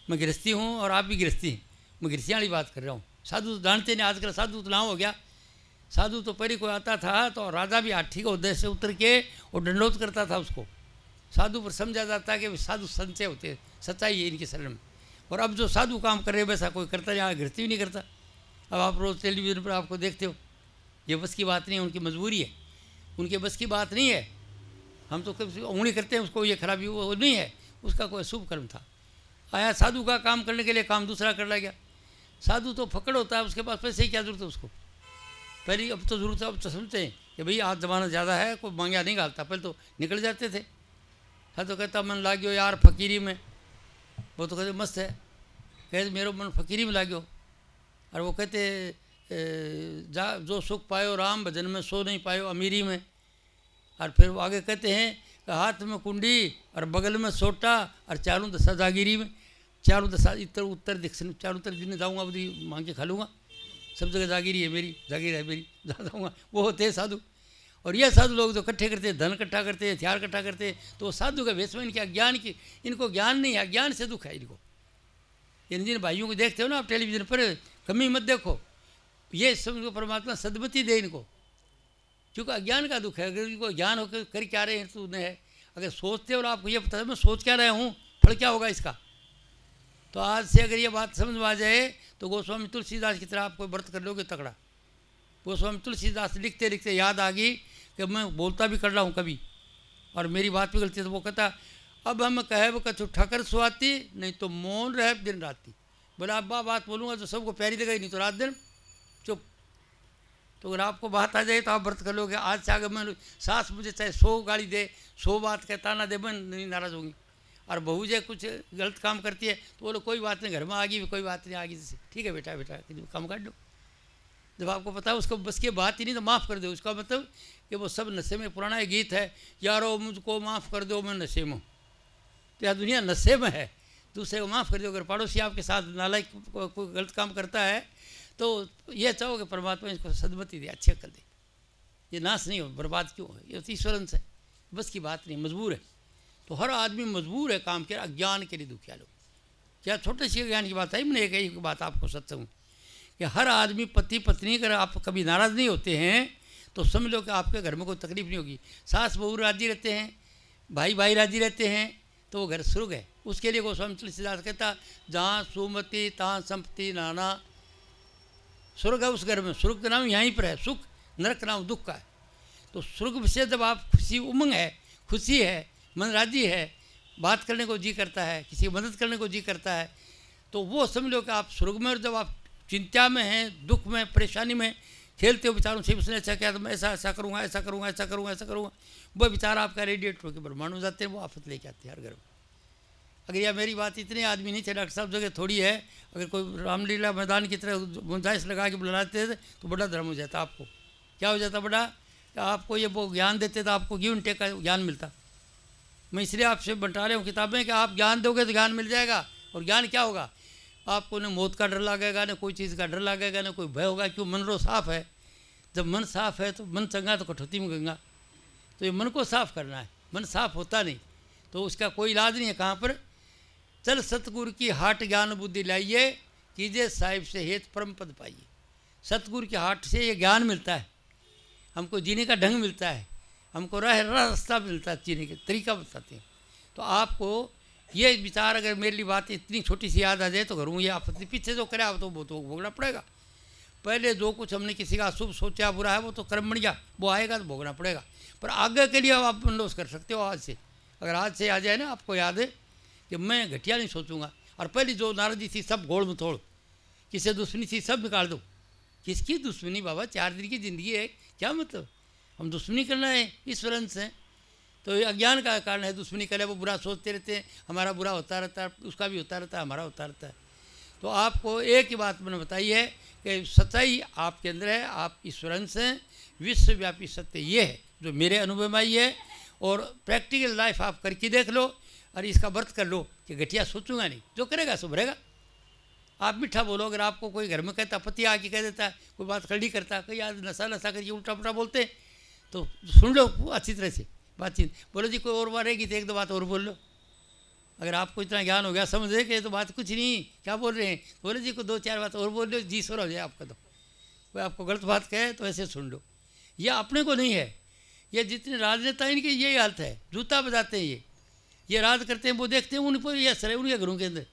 मैं गृहस्थी हूँ और आप भी गृहस्थी हैं मैं गृहस्थी वाली बात कर रहा हूँ साधु तो जानते नहीं आजकल साधु तो ना हो गया साधु तो पहले कोई आता था तो राजा भी आठी का उद्देश्य से उतर के और दंडोत करता था उसको साधु पर समझा जाता है कि साधु संचय होते सच्चाई है इनके शरण में और अब जो साधु काम कर रहे वैसा कोई करता नहीं गृहस्थी भी नहीं करता अब आप रोज़ टेलीविज़न पर आपको देखते हो ये बस की बात नहीं है उनकी मजबूरी है उनके बस की बात नहीं है हम तो कभी उंगली करते हैं उसको ये खराबी वो नहीं है उसका कोई शुभ कर्म था आया साधु का काम करने के लिए काम दूसरा कर लिया गया साधु तो फकड़ होता है उसके पास पैसे ही क्या जरूरत है उसको पहले अब तो जरूरत है अब तो समझते हैं कि भाई आज ज़माना ज़्यादा है कोई मांगा नहीं गालता पहले तो निकल जाते थे हाँ तो कहता मन लाग्यो यार फकीरी में वो तो कहते मस्त है कहते मेरा मन फकीरी में लाग्यो और वो कहते जा जो सुख पायो राम भजन में सो नहीं पायो अमीरी में और फिर वो आगे कहते हैं कि हाथ में कुंडी और बगल में सोटा और चारों दशा जागिरी में चारों दशा इतर उत्तर दक्षिण चारों तरफ जितने जाऊँगा उधर मांग के खा लूँगा सब जगह जागीरी है मेरी जागीर है मेरी जा जाऊँगा वो होते हैं साधु और यह साधु लोग जो इकट्ठे करते हैं धन इकट्ठा करते हैं हथियार इकट्ठा करते हैं तो वो साधु का भेष में इनके अज्ञान की इनको ज्ञान नहीं है अज्ञान से दुख है इनको इन जिन भाइयों को देखते हो ना आप टेलीविज़न पर कमी मत देखो ये सब परमात्मा सदमति दे इनको क्योंकि अज्ञान का दुख है अगर उनको ज्ञान होकर कर क्या रहे हैं तो उन्हें है अगर सोचते और आपको ये पता मैं सोच क्या रहा हूँ फल क्या होगा इसका तो आज से अगर ये बात समझ में आ जाए तो गोस्वामी तुलसीदास की तरह आपको व्रत कर लोगे तकड़ा गोस्वामी तुलसीदास लिखते लिखते याद आ गई कि मैं बोलता भी कर रहा हूँ कभी और मेरी बात भी गलती तो वो कहता अब हम कहे वो कछु ठकर सुहाती नहीं तो मौन रहे दिन राती बोला अब बात बोलूँगा तो सबको प्यारी लगेगी नहीं तो रात दिन चुप तो अगर आपको बात आ जाए तो आप व्रत कर लोगे आज से आगे मैं सास मुझे चाहे सो गाली दे सो बात के ताना दे मैं नहीं नाराज़ होंगी और बहू जो कुछ गलत काम करती है तो बोलो कोई बात नहीं घर में आ गई कोई बात नहीं आ गई जैसे ठीक है बेटा बेटा काम काट लो जब आपको पता है उसको बस की बात ही नहीं तो माफ़ कर दो उसका मतलब कि वो सब नशे में पुराना गीत है यारो मुझको माफ़ कर दो मैं नशे में तो यार दुनिया नशे में है दूसरे को माफ़ कर दो अगर पड़ोसी आपके साथ नालायक कोई गलत काम करता है तो ये चाहो कि परमात्मा इसको सदमति दे अच्छे कर दे ये नाश नहीं हो बर्बाद क्यों है ये ईश्वरन से बस की बात नहीं मजबूर है तो हर आदमी मजबूर है काम के अज्ञान के लिए दुखिया लोग क्या छोटे से ज्ञान की बात है मैंने एक ही बात आपको हूँ कि हर आदमी पति पत्नी अगर आप कभी नाराज़ नहीं होते हैं तो समझ लो कि आपके घर में कोई तकलीफ नहीं होगी सास बहू राजी रहते हैं भाई भाई राजी रहते हैं तो वो घर सुर्ग है उसके लिए गोस्वामी तुलसीदास कहता जहाँ सुमति तहाँ संपत्ति नाना स्वर्ग है उस घर में स्वर्ग का नाम यहीं पर है सुख नरक नाम दुख का है तो स्वर्ग से जब आप खुशी उमंग है खुशी है मन राजी है बात करने को जी करता है किसी की मदद करने को जी करता है तो वो समझ लो कि आप स्वर्ग में और जब आप चिंता में हैं दुख में परेशानी में खेलते हो विचारों से उसने अच्छा किया तो मैं ऐसा ऐसा करूँगा ऐसा करूँगा ऐसा करूँगा ऐसा करूँगा वो विचार आपका रेडिएट होकर ब्रह्मांड में जाते हैं वो आफत लेके आते हैं हर घर में अगर यह मेरी बात इतने आदमी नहीं थे डॉक्टर साहब जगह थोड़ी है अगर कोई रामलीला मैदान की तरह गुंजाइश लगा के बुलाते थे तो बड़ा धर्म हो जाता आपको क्या हो जाता बड़ा आपको ये वो ज्ञान देते तो आपको गिव टेक का ज्ञान मिलता मैं इसलिए आपसे बंटा रहे हूँ किताबें कि आप ज्ञान दोगे तो ज्ञान मिल जाएगा और ज्ञान क्या होगा आपको न मौत का डर लगेगा ना कोई चीज़ का डर लगेगा ना कोई भय होगा क्यों मन रो साफ़ है जब मन साफ़ है तो मन चंगा तो कठौती में गंगा तो ये मन को साफ़ करना है मन साफ़ होता नहीं तो उसका कोई इलाज नहीं है कहाँ पर चल सतगुरु की हाट ज्ञान बुद्धि लाइए कीजिए साहिब से हेत परम पद पाइए सतगुरु के हाट से ये ज्ञान मिलता है हमको जीने का ढंग मिलता है हमको रह रास्ता मिलता है जीने का तरीका बताते हैं तो आपको ये विचार अगर मेरे लिए बात इतनी छोटी सी याद आ जाए तो करूँ ये आप पीछे जो करे आप तो वो तो भोगना पड़ेगा पहले जो कुछ हमने किसी का अशुभ सोचा बुरा है वो तो कर्म बन गया वो आएगा तो भोगना पड़ेगा पर आगे के लिए आप मनोस कर सकते हो आज से अगर आज से आ जाए ना आपको याद है कि मैं घटिया नहीं सोचूंगा और पहली जो नाराजी थी सब घोड़ में तोड़ किसे दुश्मनी थी सब निकाल दो किसकी दुश्मनी बाबा चार दिन की ज़िंदगी है क्या मतलब हम दुश्मनी करना है इस वरन से तो अज्ञान का कारण है दुश्मनी करे वो बुरा सोचते रहते हैं हमारा बुरा होता रहता है उसका भी होता रहता है हमारा होता रहता है तो आपको एक ही बात मैंने बताई है कि सच्चाई आपके अंदर है आप ईश्वरंश हैं विश्वव्यापी सत्य ये है जो मेरे अनुभव में आई है और प्रैक्टिकल लाइफ आप करके देख लो अरे इसका व्रत कर लो कि घटिया सोचूंगा नहीं जो करेगा सो भरेगा आप मीठा बोलो अगर आपको कोई घर में कहता पति आके कह देता है कोई बात खड़ी करता कहीं आज नशा नशा करके उल्टा पुलटा बोलते हैं तो सुन लो अच्छी तरह से बातचीत बोलो जी कोई और बार रहेगी तो एक दो बात और बोल लो अगर आपको इतना ज्ञान हो गया समझ रहे कि तो बात कुछ नहीं क्या बोल रहे हैं बोलो जी को दो चार बात और बोल लो जी सो हो जाए आपका तो कोई आपको गलत बात कहे तो ऐसे सुन लो ये अपने को नहीं है ये जितने राजनेता इनकी यही हालत है जूता बजाते हैं ये ये राज करते हैं वो देखते हैं उनको ये असर है उनके घरों के अंदर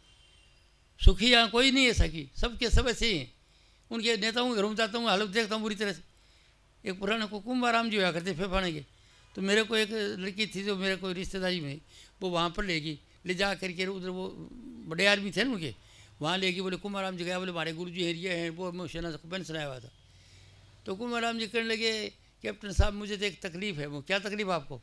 सुखी यहाँ कोई नहीं है सखी सबके सब ऐसे ही हैं उनके नेताओं के घरों में जाता हूँ हालत देखता हूँ बुरी तरह से एक पुराना को कुंभाराम जी हुआ करते फेफाने के तो मेरे को एक लड़की थी जो मेरे को रिश्तेदारी में वो वहाँ पर लेगी ले जा करके उधर वो बड़े आदमी थे ना उनके वहाँ लेगी बोले कुंभाराम जी गया बोले हमारे गुरु जी एरिया हैं वो मैं सेना से सुनाया हुआ था तो कुंभाराम जी कहने लगे कैप्टन साहब मुझे तो एक तकलीफ़ है वो क्या तकलीफ आपको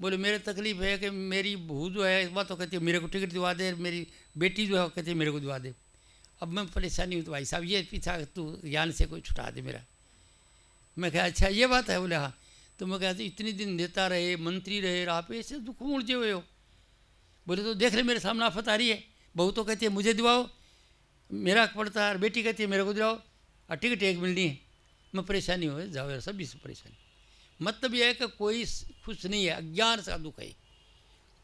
बोले मेरे तकलीफ़ है कि मेरी बहू जो है वह तो कहती है मेरे को टिकट दिवा दे मेरी बेटी जो है कहती है मेरे को दिवा दे अब मैं परेशानी हूँ तो भाई साहब ये पीछा तू ज्ञान से कोई छुटा दे मेरा मैं कह अच्छा ये बात है बोले हाँ तो मैं कहती तो इतने दिन नेता रहे मंत्री रहे आप ऐसे दुख उड़जे हुए हो बोले तो देख रहे मेरे सामने आफत आ रही है बहू तो कहती है मुझे दिवाओ मेरा पड़ता है बेटी कहती है मेरे को दिलाओ और टिकट एक मिलनी है मैं परेशानी हो जाओ यार सभी परेशानी मतलब यह है कि कोई खुश नहीं है अज्ञान सा दुख है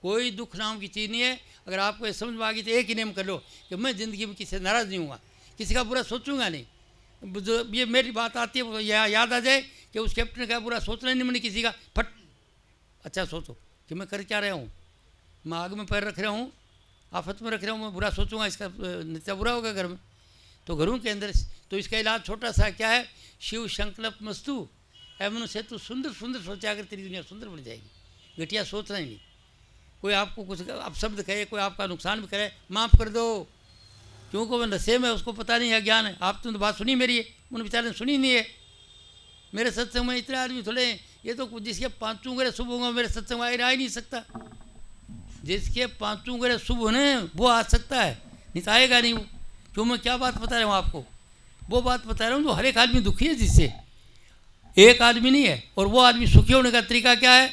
कोई दुख नाम की चीज़ नहीं है अगर आपको ये समझ में आ गई तो एक ही नेम कर लो कि मैं ज़िंदगी में किसी से नाराज़ नहीं हूँ किसी का बुरा सोचूंगा नहीं जो ये मेरी बात आती है या, यह याद आ जाए कि उस कैप्टन का बुरा सोचना नहीं मैंने किसी का फट अच्छा सोचो कि मैं कर क्या रहा हूँ मैं आग में पैर रख रहा हूँ आफत में रख रहा हूँ मैं बुरा सोचूंगा इसका नतीजा बुरा होगा घर में तो घरों के अंदर तो इसका इलाज छोटा सा क्या है शिव संकल्प मस्तु है मनुष्य तो सुंदर सुंदर सोचा अगर तेरी दुनिया सुंदर बन जाएगी घटिया सोचना ही नहीं कोई आपको कुछ अपशब्द कहे कोई आपका नुकसान भी करे माफ़ कर दो क्योंकि वह नशे में उसको पता नहीं है ज्ञान है आप तो बात सुनी मेरी है उन बेचारे ने सुनी नहीं है मेरे सत्संग में इतने आदमी थोड़े ये तो जिसके पाँचों ग्रह शुभ होंगे मेरे सत्संग में आ ही नहीं सकता जिसके पाँचों ग्रह शुभ होने वो आ सकता है नहीं तो आएगा नहीं वो क्यों मैं क्या बात बता रहा हूँ आपको वो बात बता रहा हूँ जो हर एक आदमी दुखी है जिससे एक आदमी नहीं है और वो आदमी सुखी होने का तरीका क्या है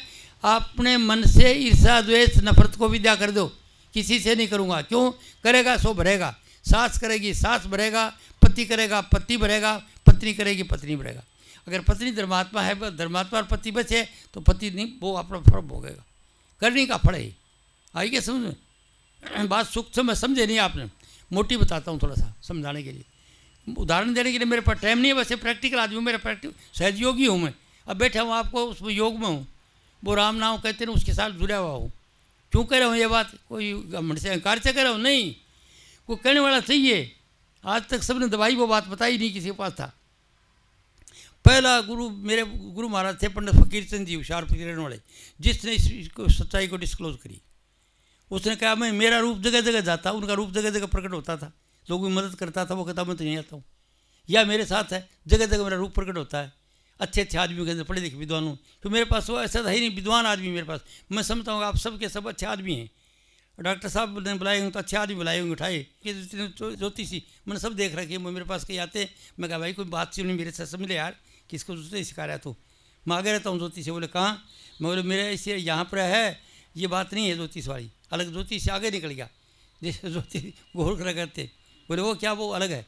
अपने मन से ईर्षा द्वेष नफरत को विद्या कर दो किसी से नहीं करूँगा क्यों करेगा सो भरेगा सास करेगी सास भरेगा पति करेगा पति भरेगा पत्नी करेगी पत्नी भरेगा अगर पत्नी धर्मात्मा है धर्मात्मा और पति बचे तो पति नहीं वो अपना फर्म भोगेगा करने का फल ही आइए समझ में बात सूक्ष्म समझे नहीं आपने मोटी बताता हूँ थोड़ा सा समझाने के लिए उदाहरण देने के लिए मेरे पास टाइम नहीं है वैसे प्रैक्टिकल आदमी मेरा प्रैक्टिकल योगी हूँ मैं अब बैठा हूँ आपको उस योग में हूँ वो राम नाम कहते हैं उसके साथ जुड़ा हुआ हूँ क्यों कह रहा हूँ ये बात कोई मन से अहंकार से कह रहा हूँ नहीं कोई कहने वाला सही है आज तक सबने दवाई वो बात बताई नहीं किसी के पास था पहला गुरु मेरे गुरु महाराज थे पंडित फकीर चंद जी हुशार फकीर रहने वाले जिसने इसको सच्चाई को डिस्क्लोज करी उसने कहा मैं मेरा रूप जगह जगह जाता उनका रूप जगह जगह प्रकट होता था लोगों की मदद करता था वो कहता मैं तो यहीं आता हूँ या मेरे साथ है जगह जगह मेरा रूप प्रकट होता है अच्छे अच्छे आदमियों के अंदर पढ़े लिखे विद्वानों तो मेरे पास वो ऐसा था ही नहीं विद्वान आदमी मेरे पास मैं समझता हूँ आप सब के सब अच्छे आदमी हैं डॉक्टर साहब ने बुलाए होंगे तो अच्छे आदमी बुलाए होंगे उठाए ज्योतिषी तो मैंने सब देख रखे वो मेरे पास कहीं आते हैं मैं कहा भाई कोई बात सी नहीं मेरे से समझ ले यार कि इसको दूसरे तो सिखा रहा तो मैं आगे रहता हूँ ज्योतिष बोले कहाँ मैं बोले मेरे ऐसे यहाँ पर है ये बात नहीं है ज्योतिष वाली अलग ज्योतिष से आगे निकल गया जैसे ज्योतिष घोर करते बोले वो क्या वो अलग है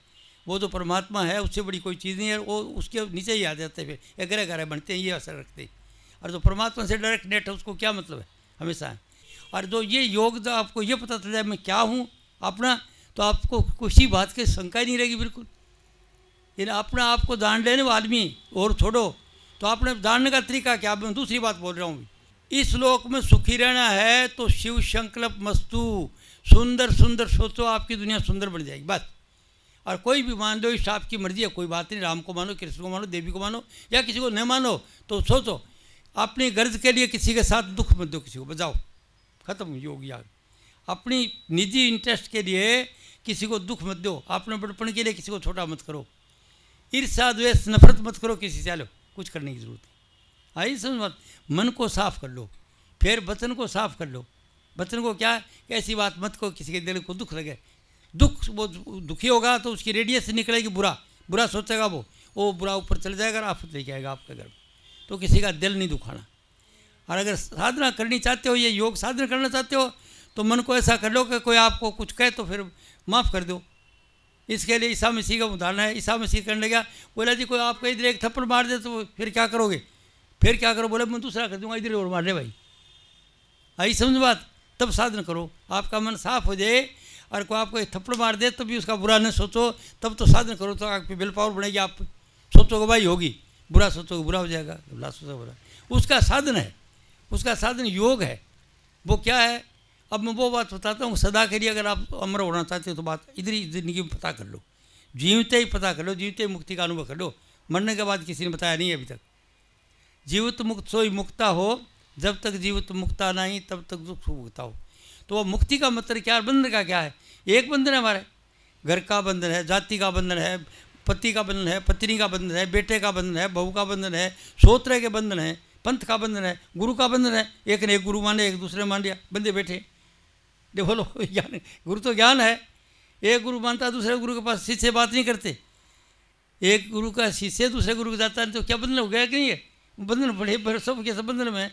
वो तो परमात्मा है उससे बड़ी कोई चीज़ नहीं है वो उसके नीचे ही आ जाते हैं फिर ग्रह ग्रह बनते हैं ये असर रखते हैं और जो परमात्मा से डायरेक्ट नेट है उसको क्या मतलब है हमेशा और जो ये योग आपको ये पता चल जाए मैं क्या हूँ अपना तो आपको किसी बात की शंका ही नहीं रहेगी बिल्कुल यानी अपना आपको जान लेने वो आदमी और छोड़ो तो आपने जानने का तरीका क्या मैं दूसरी बात बोल रहा हूँ इस लोक में सुखी रहना है तो शिव संकल्प मस्तु सुंदर सुंदर सोचो आपकी दुनिया सुंदर बन जाएगी बस और कोई भी मान दो इस आपकी मर्जी है कोई बात नहीं राम को मानो कृष्ण को मानो देवी को मानो या किसी को न मानो तो सोचो अपनी गर्ज के लिए किसी के साथ दुख मत दो किसी को बजाओ खत्म योग याग अपनी निजी इंटरेस्ट के लिए किसी को दुख मत दो अपने बड़पण के लिए किसी को छोटा मत करो ईर्षा द्वेष नफरत मत करो किसी से लो कुछ करने की जरूरत है आई समझ मत मन को साफ कर लो फिर वचन को साफ कर लो बच्चन को क्या ऐसी बात मत को किसी के दिल को दुख लगे दुख वो दुखी होगा तो उसकी रेडियस से निकलेगी बुरा बुरा सोचेगा वो वो बुरा ऊपर चल जाएगा आफत लेके आएगा आपके घर में तो किसी का दिल नहीं दुखाना और अगर साधना करनी चाहते हो ये योग साधना करना चाहते हो तो मन को ऐसा कर लो कि कोई आपको कुछ कहे तो फिर माफ़ कर दो इसके लिए ईसा मसीह का उदाहरण है ईसा मसीह करने गया बोला जी कोई आपको इधर एक थप्पड़ मार दे तो फिर क्या करोगे फिर क्या करो बोले मैं दूसरा कर दूंगा इधर और मार दे भाई आई समझ बात तब साधन करो आपका मन साफ हो जाए और को आपको थप्पड़ मार दे तो भी उसका बुरा न सोचो तब तो साधन करो तो आपकी विल पावर बढ़ेगी आप सोचोगे भाई होगी बुरा सोचोगे बुरा हो जाएगा बुरा सोचो बुरा उसका साधन है उसका साधन योग है वो क्या है अब मैं वो बात बताता हूँ सदा के लिए अगर आप अमर होना चाहते हो तो बात इधर ही ज़िंदगी में पता कर लो जीवते ही पता कर लो जीवते ही मुक्ति का अनुभव कर लो मरने के बाद किसी ने बताया नहीं अभी तक जीवित मुक्त सोई मुक्ता हो जब तक जीव तो मुक्ता नहीं तब तक दुख भुगता हो तो वह मुक्ति का मतलब क्या बंधन का क्या है एक बंधन है हमारे घर का बंधन है जाति का बंधन है पति का बंधन है पत्नी का बंधन है बेटे का बंधन है बहू का बंधन है सोत्र के बंधन है पंथ का बंधन है गुरु का बंधन है एक ने एक गुरु माने एक दूसरे मान लिया बंदे बैठे दे बोलो <laughs> ज्ञान गुरु तो ज्ञान है एक गुरु मानता दूसरे गुरु के पास शिष्य बात नहीं करते एक गुरु का शिष्य दूसरे गुरु को जाता है तो क्या बंधन हो गया कि नहीं है बंधन बड़े सब के सब बंधन में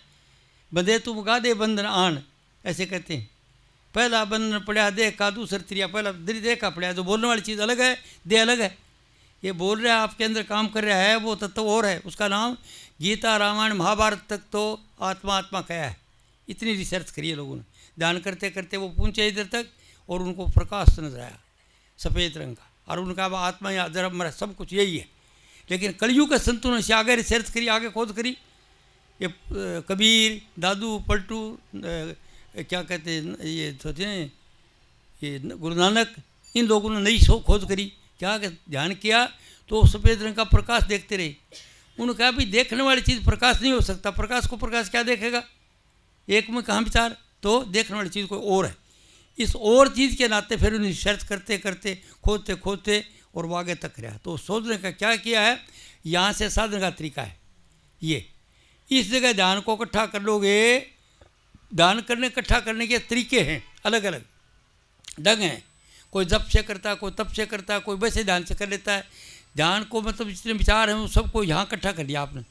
बंधे तुम दे बंधन आन ऐसे कहते हैं पहला बंधन पड़ा दे का दूसर त्रिया पहला दे का पड़ा जो बोलने वाली चीज़ अलग है दे अलग है ये बोल रहा है आपके अंदर काम कर रहा है वो तत्व और है उसका नाम गीता रामायण महाभारत तक तो आत्मा आत्मा कया है इतनी रिसर्च करिए लोगों ने ध्यान करते करते वो पूछे इधर तक और उनको प्रकाश नजर आया सफ़ेद रंग का और उनका आत्मा या जरा सब कुछ यही है लेकिन कलयुग का संतुलन से आगे रिसर्च करी आगे खोज करी ये कबीर दादू पलटू क्या कहते हैं ये सोचे तो हैं ये गुरु नानक इन लोगों ने नई खोज करी क्या ध्यान किया तो सफ़ेद रंग का प्रकाश देखते रहे उन्होंने कहा भाई देखने वाली चीज़ प्रकाश नहीं हो सकता प्रकाश को प्रकाश क्या देखेगा एक में कहाँ विचार तो देखने वाली चीज़ कोई और है इस और चीज़ के नाते फिर उन्हें सर्च करते करते खोजते खोजते और वो आगे तक रहा तो सोचने का क्या किया है यहाँ से साधने का तरीका है ये इस जगह धान को इकट्ठा कर लोगे दान करने इकट्ठा करने के तरीके हैं अलग अलग ढंग हैं कोई जब से करता है कोई तब से करता है कोई वैसे धान से कर लेता है धान को मतलब जितने विचार हैं उन सबको यहाँ इकट्ठा कर लिया आपने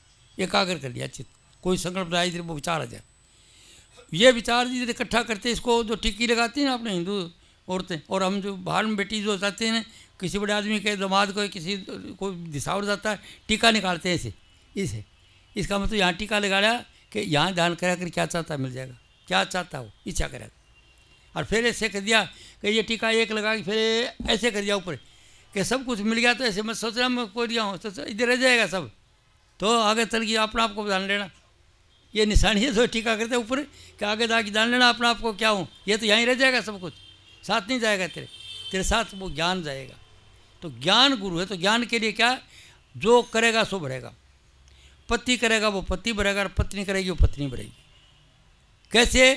एकाग्र कर लिया चित्त कोई संकल्प आए इधर वो विचार आ जाए ये विचार जिधर इकट्ठा करते इसको जो टिक्की लगाती हैं अपने हिंदू औरतें और हम जो बाहर में बेटी जो जाते हैं किसी बड़े आदमी के दमाद को किसी कोई दिशा जाता है टीका निकालते हैं इसे इसे इसका मतलब यहाँ टीका लगा रहा कि यहाँ दान करा कर क्या चाहता मिल जाएगा क्या चाहता हो इच्छा करा और फिर ऐसे कर दिया कि ये टीका एक लगा के फिर ऐसे कर दिया ऊपर कि सब कुछ मिल गया तो ऐसे मत रहा मैं कोई दिया हूँ तो इधर रह जाएगा सब तो आगे चल के अपने आपको दान लेना ये निशानी है जो तो टीका करते ऊपर कि आगे जाके दान लेना आप आपको क्या हूँ ये तो यहीं रह जाएगा सब कुछ साथ नहीं जाएगा तेरे तेरे साथ वो ज्ञान जाएगा तो ज्ञान गुरु है तो ज्ञान के लिए क्या जो करेगा सो बढ़ेगा पति करेगा वो पति बढ़ेगा और पत्नी करेगी वो पत्नी बढ़ेगी कैसे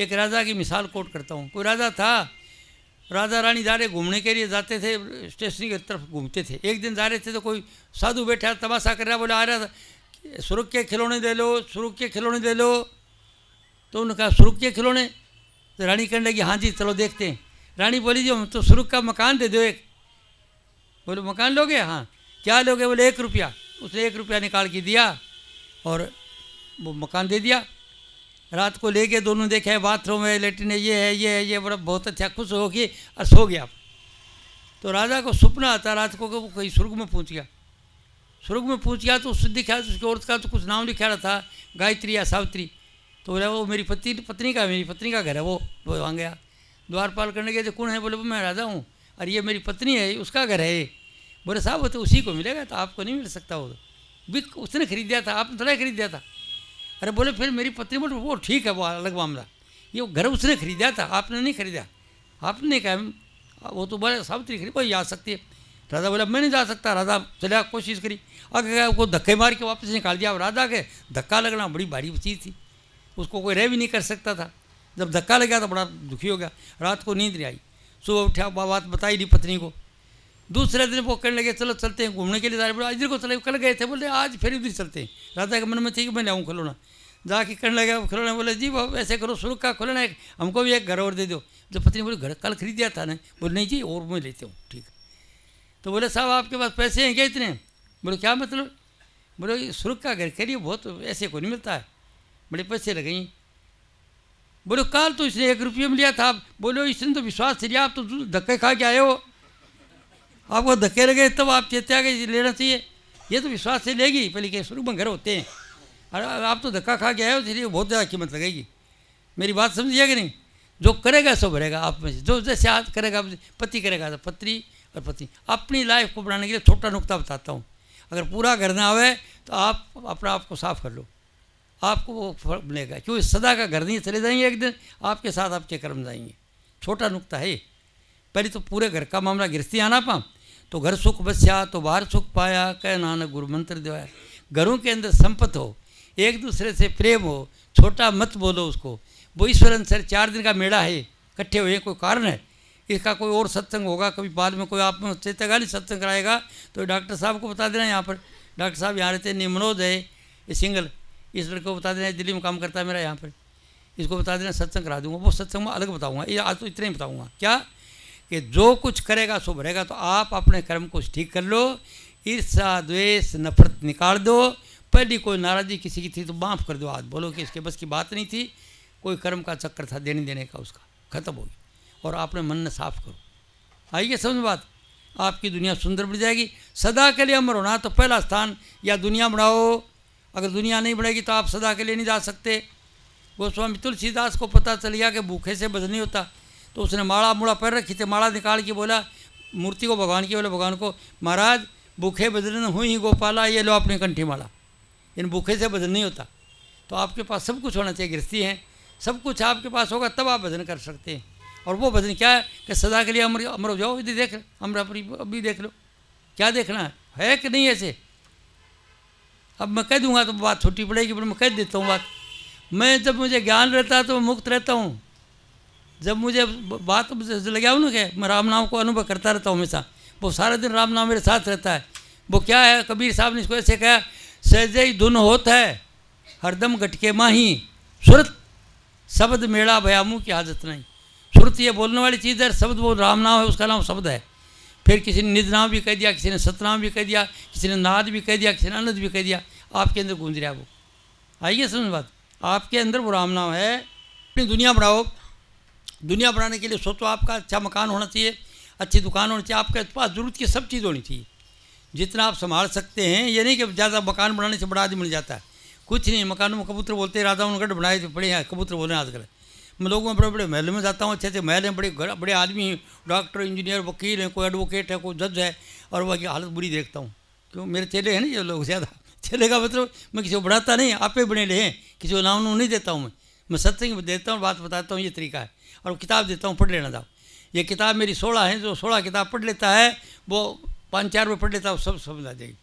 एक राजा की मिसाल कोट करता हूँ कोई राजा था राजा रानी जा रहे घूमने के लिए जाते थे स्टेशनरी की तरफ घूमते थे एक दिन जा रहे थे तो कोई साधु बैठा तमाशा कर रहा बोले आ रहा था सुरख के खिलौने दे लो सुरुख के खिलौने दे लो तो उन्होंने कहा सुरुख के खिलौने तो रानी कहने लगी हाँ जी चलो देखते हैं रानी बोली जी हम तो सुरुख का मकान दे दो एक बोले मकान लोगे हाँ क्या लोगे बोले एक रुपया उसने एक रुपया निकाल के दिया और वो मकान दे दिया रात को ले गए दोनों देखे बाथरूम है लेटरिन है ये है ये है ये बड़ा बहुत अच्छा खुश हो गए और सो गया तो राजा को सपना आता रात को वो कहीं स्वर्ग में पहुंच गया स्वर्ग में पहुँच गया तो उससे दिखा उसके उसकी औरत का तो कुछ नाम लिखा रहा था गायत्री या सावित्री तो बोला वो मेरी पति पत्नी का मेरी पत्नी का घर है वो वो वहाँ गया द्वारपाल करने गए थे कौन है बोले मैं राजा हूँ और ये मेरी पत्नी है उसका घर है बोले साहब वो तो उसी को मिलेगा तो आपको नहीं मिल सकता वो बिक उसने खरीद दिया था आपने थोड़ा खरीद दिया था अरे बोले फिर मेरी पत्नी बोले वो ठीक है वो अलग मामला ये घर उसने खरीदा था आपने नहीं खरीदा आपने कहा वो तो बोले सावित्री खरीद वही जा सकती है राधा बोला मैं नहीं जा सकता राधा चले कोशिश करी आगे वो धक्के मार के वापस निकाल दिया अब राधा के धक्का लगना बड़ी भारी चीज़ थी उसको कोई रह भी नहीं कर सकता था जब धक्का लग गया तो बड़ा दुखी हो गया रात को नींद नहीं आई सुबह उठा बात बताई नहीं पत्नी को दूसरे दिन वो कहने लगे चलो चलते हैं घूमने के लिए जा रहे इधर को चले कल गए थे बोले आज फिर उधर चलते हैं राधा के मन में थी कि मैं लाऊँ खिलौना जाके कहने लगे खिलौना बोले जी बाबू ऐसे करो शुरू का खिलौना है हमको भी एक घर और दे दो जो तो पत्नी बोले घर कल खरीदिया था ना बोले नहीं जी और मैं लेते हूँ ठीक तो बोले साहब आपके पास पैसे हैं क्या इतने बोले क्या मतलब बोले सुरख का घर के लिए बहुत ऐसे को नहीं मिलता है बड़े पैसे लगे हैं बोलो कल तो इसने एक रुपये में लिया था बोलो इसने तो विश्वास से लिया आप तो धक्के खा के आए हो आपको धकेल गए तब आप चेत्या गए लेना चाहिए ये तो विश्वास से लेगी पहले के शुरू में घर होते हैं और आप तो धक्का खा के आए हो इसलिए बहुत ज़्यादा कीमत लगेगी मेरी बात समझिए कि नहीं जो करेगा सो भरेगा आप में से जो जैसे आज करेगा पति करेगा तो पति और पति अपनी लाइफ को बढ़ाने के लिए छोटा नुकता बताता हूँ अगर पूरा घर ना आवे तो आप अपना आप को साफ़ कर लो आपको वो फर्क मिलेगा क्योंकि सदा का घर नहीं चले जाएंगे एक दिन आपके साथ आपके कर्म जाएंगे छोटा नुकता है पहले तो पूरे घर का मामला गृहस्थी आना पा तो घर सुख बस्या तो बाहर सुख पाया कह नानक गुरु मंत्र दिवाया घरों के अंदर संपत हो एक दूसरे से प्रेम हो छोटा मत बोलो उसको वो ईश्वरन सर चार दिन का मेला है इकट्ठे हुए कोई कारण है इसका कोई और सत्संग होगा कभी बाद में कोई आप में नहीं सत्संग कराएगा तो डॉक्टर साहब को बता देना यहाँ पर डॉक्टर साहब यहाँ रहते हैं मनोज है ये सिंगल इस लड़के को बता देना दिल्ली में काम करता है मेरा यहाँ पर इसको बता देना सत्संग करा दूंगा वो सत्संग में अलग बताऊँगा ये आज तो इतना ही बताऊँगा क्या कि जो कुछ करेगा सो भरेगा तो आप अपने कर्म को ठीक कर लो ईर्षा द्वेष नफरत निकाल दो पहली कोई नाराज़गी किसी की थी तो माफ़ कर दो आज बोलो कि इसके बस की बात नहीं थी कोई कर्म का चक्कर था देने देने का उसका खत्म हो गया और आपने मन ने साफ करो आइए समझ बात आपकी दुनिया सुंदर बन जाएगी सदा के लिए अमर होना तो पहला स्थान या दुनिया बनाओ अगर दुनिया नहीं बढ़ेगी तो आप सदा के लिए नहीं जा सकते गोस्वामी तुलसीदास को पता चल गया कि भूखे से बज नहीं होता तो उसने माड़ा मुड़ा पैर रखी थी माड़ा निकाल के बोला मूर्ति को भगवान की बोले भगवान को महाराज भूखे बदलन हुई ही गोपाला ये लो अपनी कंठी माला इन भूखे से भजन नहीं होता तो आपके पास सब कुछ होना चाहिए गृहस्थी हैं सब कुछ आपके पास होगा तब आप भजन कर सकते हैं और वो भजन क्या है कि सदा के लिए अमर अमर हो जाओ यदि देख अमर अपनी अभी देख लो क्या देखना है है कि नहीं ऐसे अब मैं कह दूंगा तो बात छोटी पड़ेगी पर मैं कह देता हूँ बात मैं जब मुझे ज्ञान रहता है तो मैं मुक्त रहता हूँ जब मुझे बात लगे हूँ ना कि मैं राम नाम को अनुभव करता रहता हूँ हमेशा वो सारा दिन राम नाम मेरे साथ रहता है वो क्या है कबीर साहब ने इसको ऐसे कहा सहजे ही धुन होत है हरदम घटके माही सुरत शब्द मेड़ा भयामू की हाजत नहीं सुरत ये बोलने वाली चीज़ है शब्द वो राम नाम है उसका नाम शब्द है फिर किसी ने निज नाम भी कह दिया किसी ने सतनाम भी कह दिया किसी ने नाद भी कह दिया किसी ने अनद भी कह दिया आपके अंदर गूंज रहा है वो आइए समझ बात आपके अंदर वो राम नाम है अपनी दुनिया बढ़ाओ दुनिया बनाने के लिए सोचो आपका अच्छा मकान होना चाहिए अच्छी दुकान होनी चाहिए आपके पास ज़रूरत की सब चीज़ होनी चाहिए जितना आप संभाल सकते हैं ये नहीं कि ज़्यादा मकान बनाने से बड़ा आदमी मिल जाता है कुछ नहीं मकानों में कबूतर बोलते हैं राधा उनगढ़ बनाए पड़े हैं कबूतर बोले हैं आजकल मैं लोगों में बड़े बड़े महलों में जाता हूँ अच्छे अच्छे महल हैं बड़े घर बड़े आदमी हैं डॉक्टर इंजीनियर वकील हैं कोई एडवोकेट है कोई जज है और वह हालत बुरी देखता हूँ क्यों मेरे चेले हैं ना ये लोग ज़्यादा <laughs> चेले का मतलब मैं किसी को बढ़ाता नहीं आप ही बने ले हैं किसी को नाम नहीं देता हूँ मैं मैं सत्संग देता हूँ बात बताता हूँ ये तरीका है और किताब देता हूँ पढ़ लेना था ये किताब मेरी सोलह है जो सोलह किताब पढ़ लेता है वो पाँच चार में पढ़ लेता है सब समझ आ जाएगी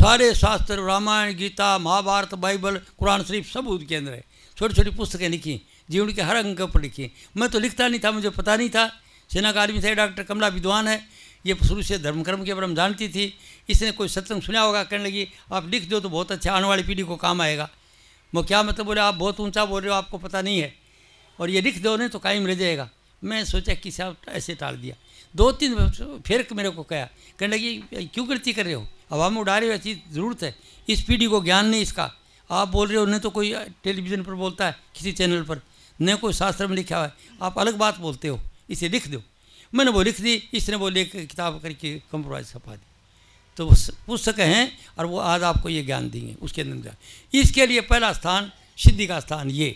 सारे शास्त्र रामायण गीता महाभारत बाइबल कुरान शरीफ सब उनके अंदर है छोटी छोटी पुस्तकें लिखी जीवन के हर अंग पर लिखी मैं तो लिखता नहीं था मुझे पता नहीं था सेना का आदमी था डॉक्टर कमला विद्वान है ये शुरू से धर्मकर्म के ब्रह्म जानती थी इसने कोई सत्संग सुना होगा कहने लगी आप लिख दो तो बहुत अच्छा आने वाली पीढ़ी को काम आएगा वो क्या मतलब बोले आप बहुत ऊंचा बोल रहे हो आपको पता नहीं है और ये लिख दो ने तो कायम रह जाएगा मैं सोचा कि साहब ऐसे टाल दिया दो तीन तो फिर मेरे को कहा कहने लगी क्यों गलती कर रहे हो हवा में उड़ा रहे हो ऐसी ज़रूरत है इस पीढ़ी को ज्ञान नहीं इसका आप बोल रहे हो न तो कोई टेलीविज़न पर बोलता है किसी चैनल पर न कोई शास्त्र में लिखा हुआ है आप अलग बात बोलते हो इसे लिख दो मैंने वो लिख दी इसने वो लेकर किताब करके कंप्रोमाइज़ छपा दी तो वो पुस्तक हैं और वो आज आपको ये ज्ञान देंगे उसके अंदर इसके लिए पहला स्थान सिद्धि का स्थान ये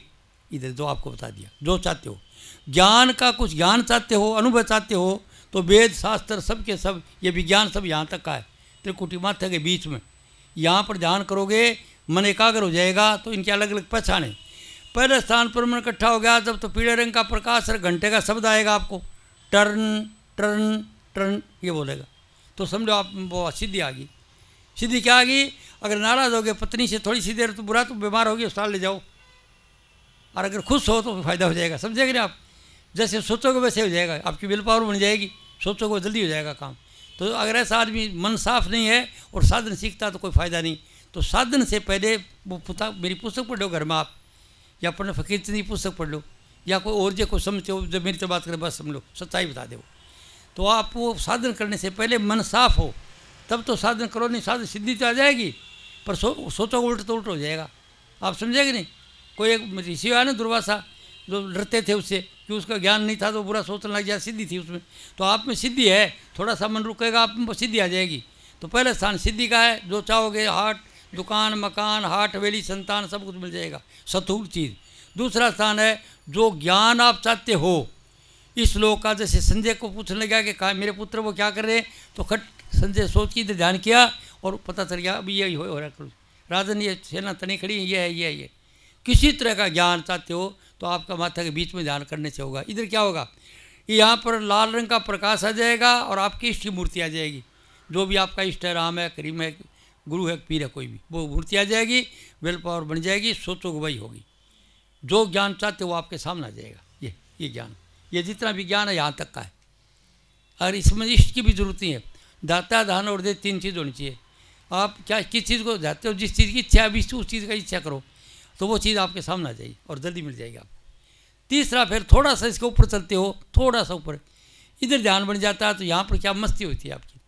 इधर दो आपको बता दिया जो चाहते हो ज्ञान का कुछ ज्ञान चाहते हो अनुभव चाहते हो तो वेद शास्त्र सब के सब ये विज्ञान सब यहाँ तक का है त्रिकुटी माथा के बीच में यहाँ पर ध्यान करोगे मन एकाग्र हो जाएगा तो इनकी अलग अलग पहचाने पहले स्थान पर मन इकट्ठा हो गया जब तो पीले रंग का प्रकाश और घंटे का शब्द आएगा आपको टर्न टर्न टर्न ये बोलेगा तो समझो आप वो सिद्धि आ गई सिद्धि क्या आ गई अगर नाराज़ हो गए पत्नी से थोड़ी सी देर तो बुरा तो बीमार होगी अस्पताल ले जाओ और अगर खुश हो तो फ़ायदा हो जाएगा समझेंगे ना आप जैसे सोचोगे वैसे हो जाएगा आपकी विल पावर बन जाएगी सोचोगे जल्दी हो जाएगा काम तो अगर ऐसा आदमी मन साफ नहीं है और साधन सीखता तो कोई फ़ायदा नहीं तो साधन से पहले वो पुता मेरी पुस्तक पढ़ लो घर में आप या अपने फकीर की पुस्तक पढ़ लो या कोई और जो कोई समझते हो जब मेरी तो बात करें बस समझ लो सच्चाई बता दे तो आप वो साधन करने से पहले मन साफ हो तब तो साधन करो नहीं साधन सिद्धि तो आ जाएगी पर सो सोचोगे उल्ट तो उल्ट हो जाएगा आप समझेंगे नहीं कोई एक ऋषि है ना दुर्वासा जो डरते थे उससे कि उसका ज्ञान नहीं था तो बुरा सोचने लग जाए सिद्धि थी उसमें तो आप में सिद्धि है थोड़ा सा मन रुकेगा आप में सिद्धि आ जाएगी तो पहला स्थान सिद्धि का है जो चाहोगे हाट दुकान मकान हाट हवेली संतान सब कुछ मिल जाएगा सतूर चीज़ दूसरा स्थान है जो ज्ञान आप चाहते हो इस लोक का जैसे संजय को पूछने लगा कि कहा मेरे पुत्र वो क्या कर रहे हैं तो खट संजय सोच की ध्यान किया और पता चल गया अब यही हो रहा है राजन ये सेना तनी खड़ी ये है ये है ये किसी तरह का ज्ञान चाहते हो तो आपका माथा के बीच में ध्यान करने से होगा इधर क्या होगा यहाँ पर लाल रंग का प्रकाश आ जाएगा और आपकी इष्ट की मूर्ति आ जाएगी जो भी आपका इष्ट है राम है करीम है गुरु है पीर है कोई भी वो मूर्ति आ जाएगी वेल पावर बन जाएगी सोचो वही होगी जो ज्ञान चाहते हो वो आपके सामने आ जाएगा ये ये ज्ञान ये जितना भी ज्ञान है यहाँ तक का है और इसमें इष्ट की भी जरूरत नहीं है दाता धान और दे तीन चीज़ होनी चाहिए आप क्या किस चीज़ को जाते हो जिस चीज़ की इच्छा अभी उस चीज़ का इच्छा करो तो वो चीज़ आपके सामने आ जाएगी और जल्दी मिल जाएगी आपको तीसरा फिर थोड़ा सा इसके ऊपर चलते हो थोड़ा सा ऊपर इधर ध्यान बन जाता है तो यहाँ पर क्या मस्ती होती है आपकी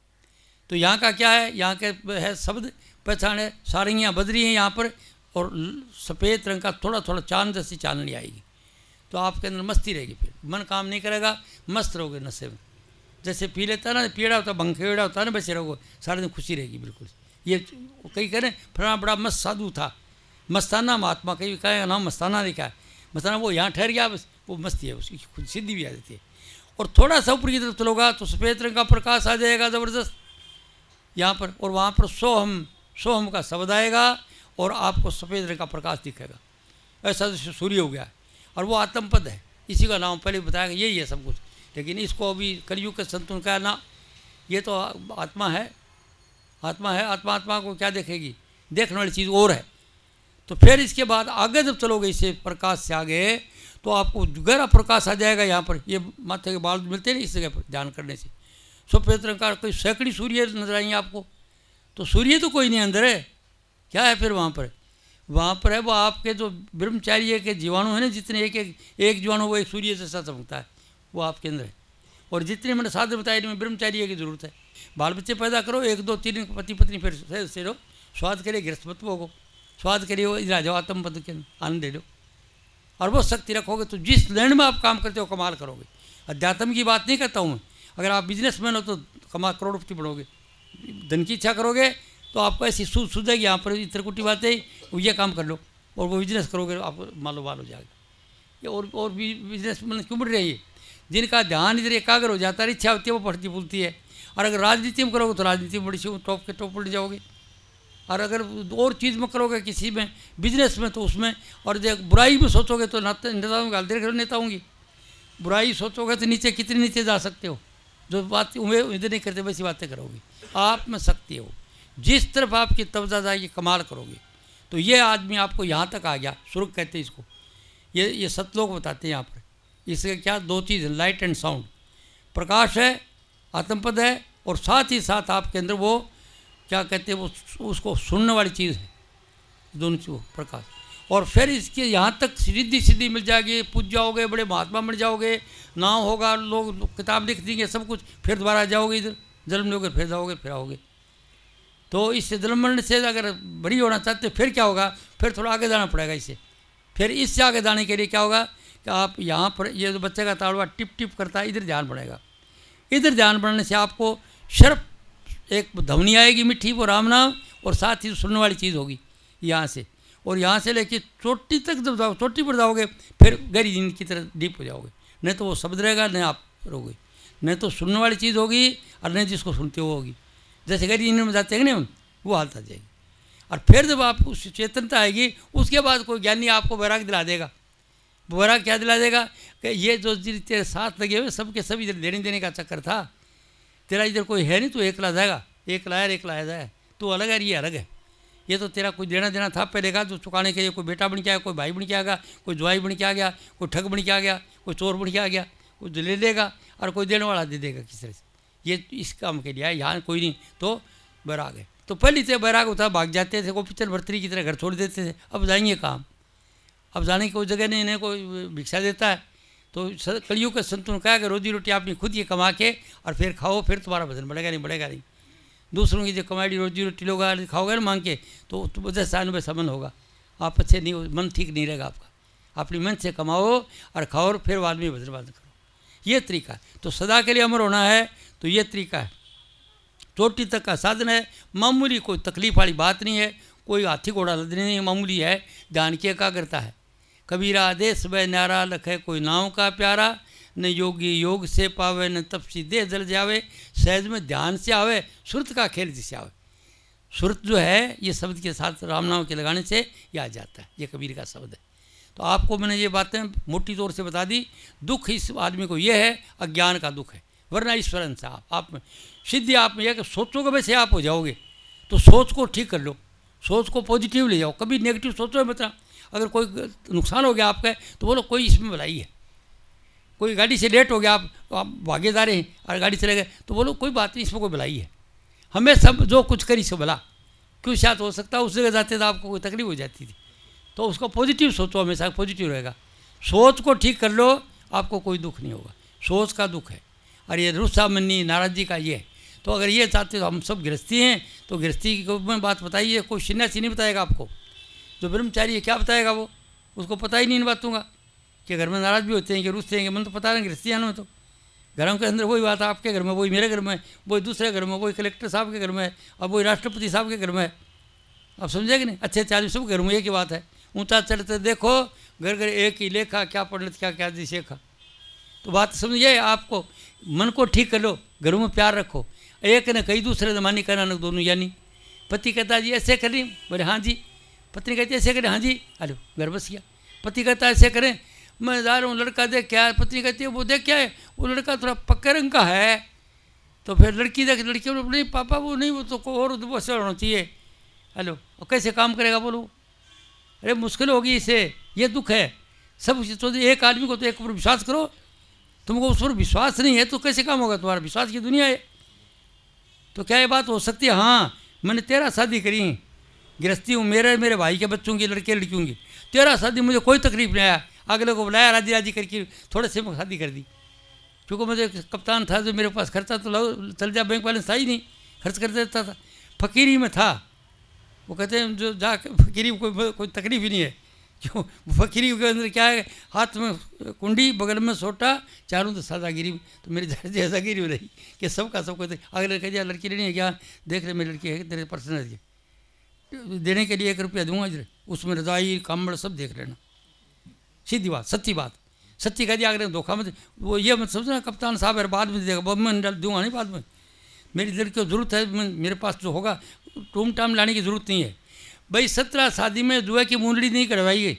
तो यहाँ का क्या है यहाँ के है शब्द पहचान है सारंगियाँ बज रही हैं यहाँ पर और सफ़ेद रंग का थोड़ा थोड़ा चांद जैसी चांदनी आएगी तो आपके अंदर मस्ती रहेगी फिर मन काम नहीं करेगा मस्त रहोगे नशे में जैसे पी लेता ना पीड़ा होता भंखेड़ा होता ना बैसे रहोगे सारे दिन खुशी रहेगी बिल्कुल ये कई कह रहे फलाना बड़ा मस्त साधु था मस्ताना महात्मा कई का नाम मस्ताना देखा है मस्ताना वो यहाँ ठहर गया बस वो मस्ती है उसकी खुद सिद्धि भी आ जाती है और थोड़ा सा ऊपर की तरफ चलोगा तो, तो सफ़ेद रंग का प्रकाश आ जाएगा ज़बरदस्त यहाँ पर और वहाँ पर सोहम सोहम का शब्द आएगा और आपको सफ़ेद रंग का प्रकाश दिखेगा ऐसा जैसे सूर्य हो गया और वो आत्मपद है इसी का नाम पहले बताया यही है सब कुछ लेकिन इसको अभी कलयुग के संतुन का ना ये तो आत्मा है आत्मा है आत्मा आत्मा को क्या देखेगी देखने वाली चीज़ और है तो फिर इसके बाद आगे जब चलोगे इसे प्रकाश से आगे तो आपको गहरा प्रकाश आ जाएगा यहाँ पर ये माथे के बाल मिलते नहीं इस जगह पर ध्यान करने से सफेद रंग का कोई सैकड़ी सूर्य नजर आएंगे आपको तो सूर्य तो कोई नहीं अंदर है क्या है फिर वहाँ पर वहाँ पर है वो आपके जो ब्रह्मचार्य के जीवाणु हैं ना जितने एक एक एक जीवाणु वो एक सूर्य जैसा चमकता है वो आपके अंदर है और जितने मैंने साधन बताए इनमें ब्रह्मचार्य की जरूरत है बाल बच्चे पैदा करो एक दो तीन पति पत्नी फिर से रहो स्वाद करे गृहस्पत्व को स्वाद के लिए वो आत्म पद के आनंद ले लो और वो शक्ति रखोगे तो जिस लैंड में आप काम करते हो कमाल करोगे अध्यात्म की बात नहीं करता हूँ मैं अगर आप बिजनेसमैन हो तो कमा करोड़पति बढ़ोगे धन की इच्छा करोगे तो आपको ऐसी सूझ सूझ जाएगी यहाँ पर त्रिकुटी बातें ये काम कर लो और वो बिजनेस करोगे मालो माल हो जाएगा ये और और भी बिजनेस मैन क्यों बढ़ रही है जिनका ध्यान इधर एकाग्र हो जाता है इच्छा होती है वो पढ़ती फूलती है और अगर राजनीति में करोगे तो राजनीति में बड़ी टॉप के टॉप पड़ जाओगे और अगर और चीज़ में करोगे किसी में बिजनेस में तो उसमें और देख बुराई में सोचोगे तो, तो नेताओं की देख रहे नेता होंगी बुराई सोचोगे तो नीचे कितने नीचे जा सकते हो जो बात उम्मीद उम्मीद नहीं करते वैसी बातें करोगे आप में शक्ति हो जिस तरफ आपकी तवजा जाएगी कमाल करोगे तो ये आदमी आपको यहाँ तक आ गया सुरख कहते हैं इसको ये ये सतलोक बताते हैं यहाँ पर इसके क्या दो चीज़ है लाइट एंड साउंड प्रकाश है आत्मपद है और साथ ही साथ आपके अंदर वो क्या कहते हैं वो उसको सुनने वाली चीज़ है दोनों चीज प्रकाश और फिर इसके यहाँ तक सिद्धि सिद्धि मिल जाएगी पूछ जाओगे बड़े महात्मा बन जाओगे नाम होगा लोग किताब लिख देंगे सब कुछ फिर दोबारा जाओगे इधर जन्म लोगे फिर जाओगे फिर आओगे तो इससे जन्म मरण से अगर बड़ी होना चाहते फिर क्या होगा फिर थोड़ा आगे जाना पड़ेगा इससे फिर इससे आगे जाने के लिए क्या होगा कि आप यहाँ पर ये जो बच्चे का ताड़वा टिप टिप करता है इधर ध्यान बढ़ेगा इधर ध्यान बढ़ने से आपको सिर्फ एक ध्वनि आएगी मिट्टी वो राम नाम और साथ ही सुनने वाली चीज़ होगी यहाँ से और यहाँ से लेके चोटी तक जब जाओ चोटी पर जाओगे फिर गहरी जिंदगी की तरह डीप हो जाओगे नहीं तो वो शब्द रहेगा नहीं आप रहोगे नहीं तो सुनने वाली चीज़ होगी और नहीं जिसको सुनते वो होगी जैसे गहरी जिंदगी में जाते हैं ना वो हालत आ जाएगी और फिर जब आप उस चेतनता आएगी उसके बाद कोई ज्ञानी आपको वैराग दिला देगा वैराग क्या दिला देगा कि ये जो तेरे साथ लगे हुए सबके सभी देने देने का चक्कर था तेरा इधर कोई है नहीं तो एक ला जाएगा एक लाया एक लाया जाए तो अलग है ये अलग है ये तो तेरा कोई देना देना था पहले का तो चुकाने के लिए कोई बेटा बन के आया कोई भाई बन के आ गया कोई जवाई बन के आ गया कोई ठग बन के आ गया कोई चोर बन के आ गया कोई ले लेगा और कोई देने वाला दे देगा किस तरह से ये इस काम के लिए आया यहाँ कोई नहीं तो बैराग है तो पहले से तो बैराग होता भाग जाते थे वो पिक्चर भर्तरी की तरह घर छोड़ देते थे अब जाएंगे काम अब जाने की कोई जगह नहीं इन्हें कोई भिक्षा देता है तो कलियुग का संतों ने कहा कि रोजी रोटी आपने खुद ये कमा के और फिर खाओ फिर तुम्हारा वजन बढ़ेगा नहीं बढ़ेगा नहीं दूसरों की जो कमाई रोजी रोटी लोग खाओगे ना मांग के तो वजह सानुभ समन होगा आप अच्छे नहीं मन ठीक नहीं रहेगा आपका अपनी मन से कमाओ और खाओ और फिर बाद में वजन बंद करो ये तरीका है तो सदा के लिए अमर होना है तो ये तरीका है चोटी तक का साधन है मामूली कोई तकलीफ़ वाली बात नहीं है कोई हाथी घोड़ा लदनी नहीं मामूली है ध्यान की एकाग्रता है कबीरा आदेश वह नारा लखे कोई नाव का प्यारा न योगी योग से पावे न तप सीधे जल जावे सहज में ध्यान से आवे सुरत का खेल जिसे आवे सुरत जो है ये शब्द के साथ राम नाम के लगाने से ये आ जाता है ये कबीर का शब्द है तो आपको मैंने ये बातें मोटी तौर से बता दी दुख इस आदमी को ये है अज्ञान का दुख है वरना ईश्वर से आप आप में सिद्धि आप में यह कि सोचोगे वैसे आप हो जाओगे तो सोच को ठीक कर लो सोच को पॉजिटिव ले जाओ कभी नेगेटिव सोचो मतलब अगर कोई नुकसान हो गया आपका तो बोलो कोई इसमें भलाई है कोई गाड़ी से लेट हो गया आप तो आप रहे हैं और गाड़ी चले गए तो बोलो कोई बात नहीं इसमें कोई भलाई है हमें सब जो कुछ करी से भला क्यों शायद हो सकता है उस जगह जाते तो आपको कोई तकलीफ हो जाती थी तो उसको पॉजिटिव सोचो हमेशा पॉजिटिव रहेगा सोच को ठीक कर लो आपको कोई दुख नहीं होगा सोच का दुख है और ये रुस्सामनी नाराज़गी का ये है तो अगर ये चाहते तो हम सब गृहस्थी हैं तो गृहस्थी की बात बताइए कोई सन्यासी नहीं बताएगा आपको जो ब्रह्मचारी है क्या बताएगा वो उसको पता ही नहीं इन बातों का कि घर में नाराज़ भी होते हैं कि रुस्ते हैं मन तो पता नहीं क्रिस्तियानों में तो घरों के अंदर वही बात है आपके घर में वही मेरे घर में वही दूसरे घर में वही कलेक्टर साहब के घर में है और वही राष्ट्रपति साहब के घर में है आप समझे कि नहीं अच्छे अच्छे आदमी सब घर में एक ही बात है ऊँचा चढ़ते देखो घर घर एक ही लेखा क्या पंडित क्या क्या जी शेखा तो बात समझिए आपको मन को ठीक कर लो घरों में प्यार रखो एक ने कई दूसरे जमाने का नानक दोनों यानी पति कहता जी ऐसे करी बोले हाँ जी पत्नी कहती है ऐसे करें हाँ जी अरे घर बस गया पति कहता है ऐसे करें मैं जा रहा हूँ लड़का देख क्या पत्नी कहती है वो देख क्या है वो लड़का थोड़ा पक्के रंग का है तो फिर लड़की देख लड़की बोलो नहीं पापा वो नहीं वो तो और वैसे होना चाहिए हेलो और कैसे काम करेगा बोलो अरे मुश्किल होगी इसे ये दुख है सब तो एक आदमी को तो एक पर विश्वास करो तुमको उस पर विश्वास नहीं है तो कैसे काम होगा तुम्हारा विश्वास की दुनिया है तो क्या ये बात हो सकती है हाँ मैंने तेरह शादी करी गृहस्थी हूँ मेरे मेरे भाई के बच्चों की लड़के लड़कियों की तेरह शादी मुझे कोई तकलीफ नहीं आया अगले को बुलाया राजी राजी करके थोड़े से शादी कर दी क्योंकि मुझे कप्तान था जो मेरे पास खर्चा तो चल जा बैंक बैलेंस था ही नहीं खर्च कर देता था फकीरी में था वो कहते हैं जो जा फकीरी कोई कोई तकलीफ ही नहीं है क्यों फकीरी के अंदर क्या है हाथ में कुंडी बगल में सोटा चारों तो सादागिरी तो मेरे जैसागिरी गिरी रही कि सबका सब कहते अगले कह दिया लड़की लेनी है क्या देख रहे मेरी लड़की है तेरे पर्सनल देने के लिए एक रुपया दूंगा उसमें रजाई कमड़ सब देख लेना सीधी बात सच्ची बात सच्ची कह दिया अगर धोखा मत वो ये मत समझना कप्तान साहब अरे बाद में देखा बब में दूंगा नहीं बाद में मेरी दिल की ज़रूरत है मेरे पास जो होगा टूम टाम लाने की ज़रूरत नहीं है भाई सत्रह शादी में दुआ की मुंडली नहीं कटवाई गई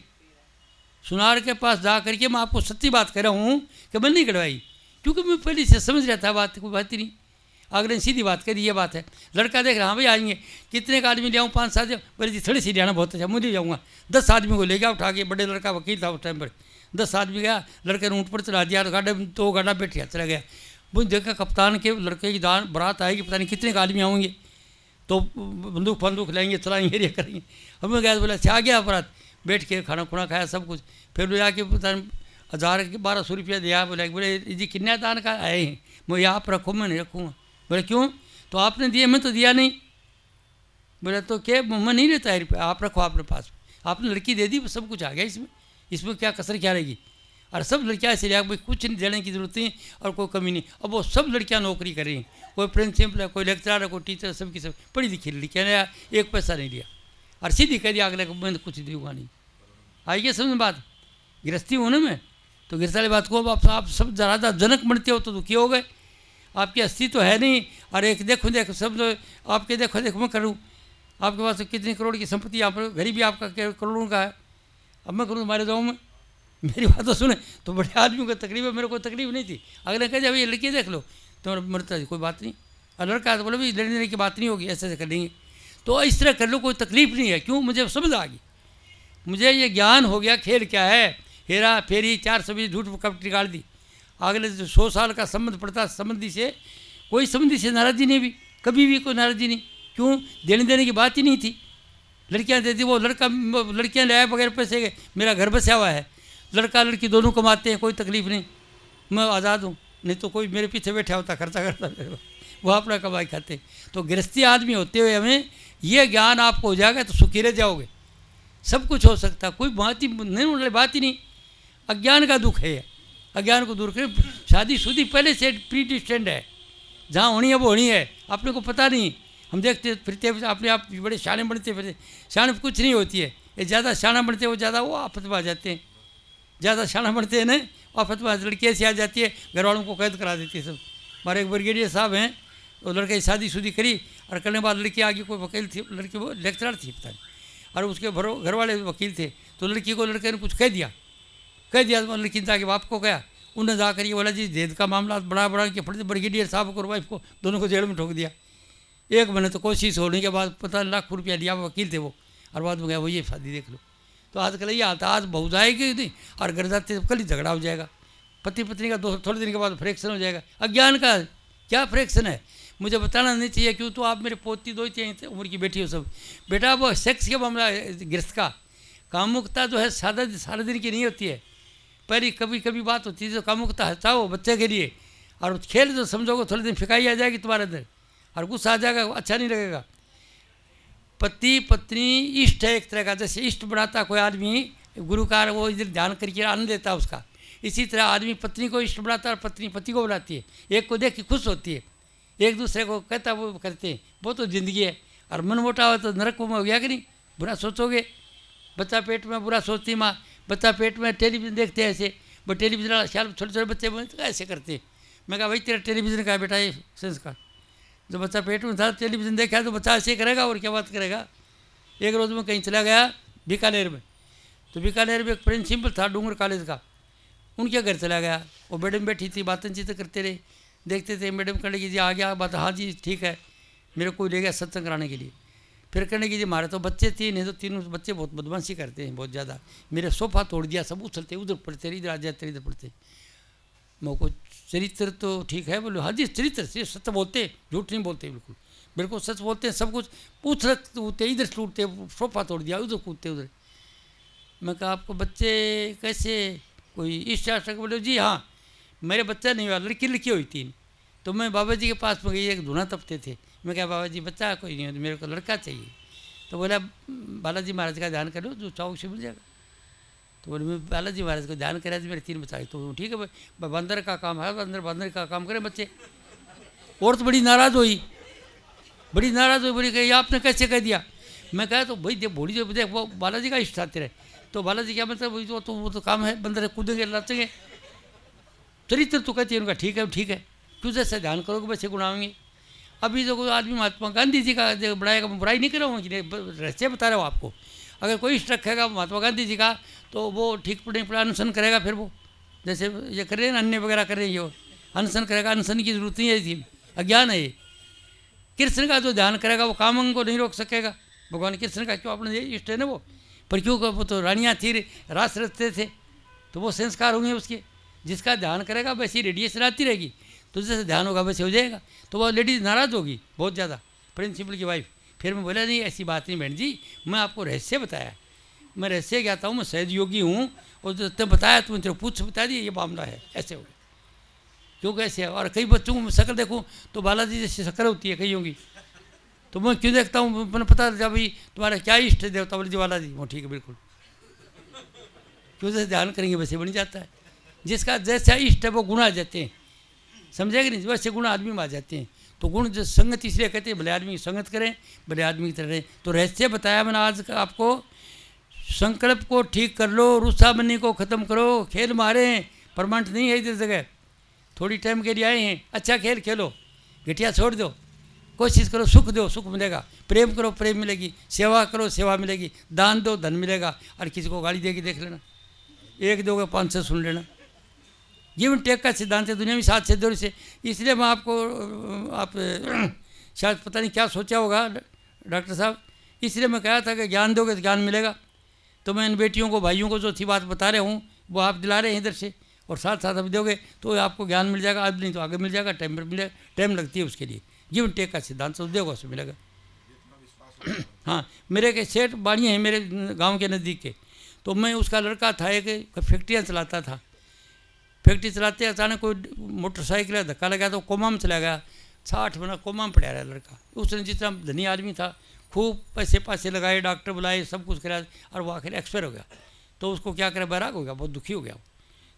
सुनार के पास जा करके मैं आपको सच्ची बात कह रहा हूँ कि मैं नहीं करवाई क्योंकि मैं पहले से समझ रहा था बात कोई बात ही नहीं अगर इन सीधी बात करी ये बात है लड़का देख रहा हाँ भाई आएंगे कितने का आदमी ले आऊँ पाँच सात बोले जी थोड़ी सी ले आना बहुत अच्छा मुझे जाऊँगा दस आदमी को ले गया उठा के बड़े लड़का वकील था उस टाइम पर दस आदमी गया लड़के ने ऊँट पर चला दिया तो गाड़ा दो गाड़ा बैठ गया चला गया मुझे देखा कप्तान के लड़के की दान बरात आएगी पता नहीं कितने का आदमी आऊँगे तो बंदूक बंदूक लेंगे चलाएंगे ये करेंगे हमें गया बोला अच्छा आ गया अपराध बैठ के खाना खुना खाया सब कुछ फिर ले जाके पता नहीं हज़ार बारह सौ रुपया दिया बोले बोले जी कितने दान का आए हैं मैं पर रखूँ मैं नहीं रखूँगा बोले क्यों तो आपने दिया मैं तो दिया नहीं बोले तो क्या मैं नहीं लेता है रुपया आप रखो आपने पास आपने लड़की दे दी सब कुछ आ गया इसमें इसमें क्या कसर क्या रहेगी और सब लड़कियाँ ऐसे लिया भाई कुछ नहीं देने की ज़रूरत नहीं और कोई कमी नहीं अब वो सब लड़कियाँ नौकरी कर रही हैं कोई प्रिंसिपल है कोई लेक्चरार है कोई टीचर सब की सब पढ़ी लिखी लड़कियाँ ने एक पैसा नहीं लिया और सीधी कह दिया अगले को मैं तो कुछ दूंगा नहीं आई क्या समझ बात गृहस्थी होने में तो वाली बात को अब आप, आप सब ज़्यादा जनक बनते हो तो दुखी हो गए आपकी हस्ती तो है नहीं और एक देखो देखो सब तो आपके देखो देखो मैं करूँ आपके पास कितने करोड़ की संपत्ति आप गरीबी आपका करोड़ों का है अब मैं करूँ तुम्हारे गाँव में मेरी बात तो सुने तो बड़े आदमी को तकलीफ है मेरे को तकलीफ नहीं थी अगले कह जाए भाई लड़की देख लो तो मरता कोई बात नहीं और लड़का तो बोले भाई लेने की बात नहीं होगी ऐसे ऐसे कर लेंगे तो इस तरह कर लो कोई तकलीफ नहीं है क्यों मुझे समझ आ गई मुझे ये ज्ञान हो गया खेल क्या है हेरा फेरी चार सौ बीस झूठ कब निकाल दी अगले जो सौ साल का संबंध पड़ता संबंधी से कोई संबंधी से नाराजी नहीं भी कभी भी कोई नाराजी नहीं क्यों देने देने की बात ही नहीं थी लड़कियाँ देती वो लड़का लड़कियाँ ले आए बगैर पैसे मेरा घर बसा हुआ है लड़का लड़की दोनों कमाते हैं कोई तकलीफ नहीं मैं आज़ाद हूँ नहीं तो कोई मेरे पीछे बैठा होता खर्चा करता वो अपना कमाई खाते तो गृहस्थी आदमी होते हुए हमें यह ज्ञान आपको हो जाएगा तो सुखी रह जाओगे सब कुछ हो सकता कोई बात ही नहीं बात ही नहीं अज्ञान का दुख है अज्ञान को दूर करें शादी शुदी पहले से प्री डिस्टेंड है जहाँ होनी है वो होनी है अपने को पता नहीं हम देखते फिरते अपने आप बड़े शाने बनते फिरते शान कुछ नहीं होती है ये ज़्यादा शाना बनते वो ज़्यादा वो आफत में आ जाते हैं ज़्यादा शाना बनते हैं ना आफत में लड़की ऐसी आ जाती है घर वालों को कैद करा देती है सब हमारे एक ब्रिगेडियर साहब हैं वो लड़के की शादी शुदी करी और करने बाद लड़की आगे कोई वकील थी लड़की वो लेक्चरर थी पता नहीं और उसके घर वाले वकील थे तो लड़की को लड़के ने कुछ कह दिया कह दिया तो लकिनता के बाप को गया उन्हें जाकर ये बोला जी जेद का मामला बड़ा बड़ा के फटे ब्रिगेडियर साहब को वाइफ को दोनों को जेल में ठोक दिया एक महीने तो कोशिश होने के बाद पता लाख रुपया लिया वकील थे वो और बाद में गया भैया शादी देख लो तो आजकल ये आता आज बहुत जाएगी नहीं और घर जाते तो कल ही झगड़ा हो जाएगा पति पत्नी का दो थोड़े दिन के बाद फ्रैक्शन हो जाएगा अज्ञान का क्या फ्रैक्शन है मुझे बताना नहीं चाहिए क्यों तो आप मेरे पोती दो ही उम्र की बेटी हो सब बेटा वो सेक्स के मामला गिरस्त का कामुकता जो है सादा सारा दिन की नहीं होती है पहली कभी कभी बात होती है तो कामुकता हटाओ बच्चे के लिए और खेल जो समझोगे थोड़े दिन फिकाई आ जाएगी तुम्हारे अंदर और गुस्सा आ जाएगा अच्छा नहीं लगेगा पति पत्नी इष्ट है एक तरह का जैसे इष्ट बनाता कोई आदमी गुरुकार वो इधर ध्यान करके आनंद देता है उसका इसी तरह आदमी पत्नी को इष्ट बनाता है और पत्नी पति को बनाती है एक को देख के खुश होती है एक दूसरे को कहता वो करते हैं वो तो ज़िंदगी है और मन मोटा हो तो नरक में हो गया कि नहीं बुरा सोचोगे बच्चा पेट में बुरा सोचती माँ बच्चा पेट में टेलीविज़न देखते हैं ऐसे वो टेलीविज़न वाला छोटे छोटे बच्चे बोलते तो ऐसे करते हैं मैं कहा भाई तेरा टेलीविज़न का है बेटा ये संस्कार जो बच्चा पेट में था टेलीविज़न देखा तो बच्चा ऐसे करेगा और क्या बात करेगा एक रोज़ में कहीं चला गया बीकानेर में तो बीकानेर में एक प्रिंसिपल था डूंगर कॉलेज का उनके घर चला गया वो मैडम बैठी थी बातें चीतें करते रहे देखते थे मैडम कहने की जी आ गया बात हाँ जी ठीक है मेरे को ले गया सत्संग कराने के लिए फिर कहने की जी हमारे तो बच्चे थे नहीं तो तीनों बच्चे बहुत बदमाशी करते हैं बहुत ज़्यादा मेरे सोफ़ा तोड़ दिया सब उछलते उधर पड़ते इधर आ जाते इधर पड़ते मैं को चरित्र तो ठीक है बोलो हाँ जी चरित्र से सच बोलते झूठ नहीं बोलते बिल्कुल बिल्कुल सच बोलते हैं सब कुछ पूछ रखते इधर टूटते सोफा तोड़ दिया उधर कूदते उधर मैं कहा आपको बच्चे कैसे कोई इस शास्त्र बोलो जी हाँ मेरे बच्चा नहीं हुआ लड़की लिखी हुई तीन तो मैं बाबा जी के पास में गई एक धुना तपते थे मैं क्या बाबा जी बच्चा कोई नहीं मेरे को लड़का चाहिए तो बोला बालाजी महाराज का ध्यान करो जो चौक से मिल जाएगा तो बोले मैं बालाजी महाराज को ध्यान करा मेरे तीन बच्चा तो ठीक है भाई बंदर का काम है बंदर बंदर का काम करें बच्चे और तो बड़ी नाराज़ हुई बड़ी नाराज़ हुई बोली कही आपने कैसे कह दिया मैं कहा तो भाई देख बोली जो देख वो बालाजी का इष्ट आते रहे तो बालाजी क्या मतलब वो तो, तो, वो तो काम है बंदर कूदेंगे लाचेंगे चरित्र तो कहती है उनका ठीक है ठीक है क्यों जैसे ध्यान करोगे वैसे गुणाओगे अभी जो तो कोई आदमी महात्मा गांधी जी का जो बढ़ाएगा मैं बुराई नहीं कर रहा हूँ रहस्य बता रहा हूँ आपको अगर कोई इष्ट रखेगा महात्मा गांधी जी का तो वो ठीक नहीं पुरा अनशन करेगा फिर वो जैसे ये कर रहे हैं ना अन्य वगैरह कर रहे हैं ये अनशन करेगा अनशन की जरूरत नहीं है इसी अज्ञान है ये कृष्ण का जो ध्यान करेगा वो कामंग को नहीं रोक सकेगा भगवान कृष्ण का क्यों अपने इष्ट है ना वो पर क्यों वो तो रानियाँ थी रास रस्ते थे तो वो संस्कार होंगे उसके जिसका ध्यान करेगा वैसी रेडिएशन आती रहेगी तो जैसे ध्यान होगा वैसे हो जाएगा तो वह लेडीज़ नाराज़ होगी बहुत ज़्यादा प्रिंसिपल की वाइफ फिर मैं बोला नहीं ऐसी बात नहीं बहन जी मैं आपको रहस्य बताया मैं रहस्य कहता हूँ मैं सहज योगी हूँ और जो तुमने बताया तुमने तेरे पूछ बता दिए ये मामला है ऐसे हो क्यों कैसे है और कई बच्चों को मैं शक्ल देखूँ तो बालाजी जैसी शक्ल होती है कई होगी तो मैं क्यों देखता हूँ मैंने पता चल भाई तुम्हारा क्या इष्ट है देवता बोले जी बालाजी वो ठीक है बिल्कुल क्यों जैसे ध्यान करेंगे वैसे बन जाता है जिसका जैसा इष्ट है वो गुण आ जाते हैं समझा कि नहीं वैसे गुण आदमी में आ जाते हैं तो गुण जो संगत इसलिए कहते हैं भले आदमी की संगत करें भले आदमी की तरह रहें तो रहस्य बताया मैंने आज का आपको संकल्प को ठीक कर लो रूसा बनी को ख़त्म करो खेल मारे हैं परमानेंट नहीं है इधर जगह थोड़ी टाइम के लिए आए हैं अच्छा खेल खेलो घटिया छोड़ दो कोशिश करो सुख दो सुख मिलेगा प्रेम करो प्रेम मिलेगी सेवा करो सेवा मिलेगी दान दो धन मिलेगा और किसी को गाली देगी देख लेना एक दो का पाँच सौ सुन लेना जीवन टेक का सिद्धांत है दुनिया में सात सिद्धों से इसलिए मैं आपको आप <clears throat> शायद पता नहीं क्या सोचा होगा डॉक्टर साहब इसलिए मैं कहा था कि ज्ञान दोगे तो ज्ञान मिलेगा तो मैं इन बेटियों को भाइयों को जो थी बात बता रहे हूँ वो आप दिला रहे हैं इधर से और साथ साथ अभी दोगे तो आपको ज्ञान मिल जाएगा अब नहीं तो आगे मिल जाएगा टाइम पर मिल टाइम लगती है उसके लिए जीवन टेक का सिद्धांत उद्योग उसमें मिलेगा <clears throat> हाँ मेरे के सेठ बाड़ियाँ हैं मेरे गांव के नज़दीक के तो मैं उसका लड़का था एक फैक्ट्रियाँ चलाता था फैक्ट्री चलाते अचानक कोई मोटरसाइकिल धक्का लगा तो कोमा में चला गया साठ बना कोमा में पड़ा रहा लड़का उसने जितना धनी आदमी था खूब पैसे पैसे लगाए डॉक्टर बुलाए सब कुछ कराया और वो आखिर एक्सपायर हो गया तो उसको क्या करा बैराग हो गया बहुत दुखी हो गया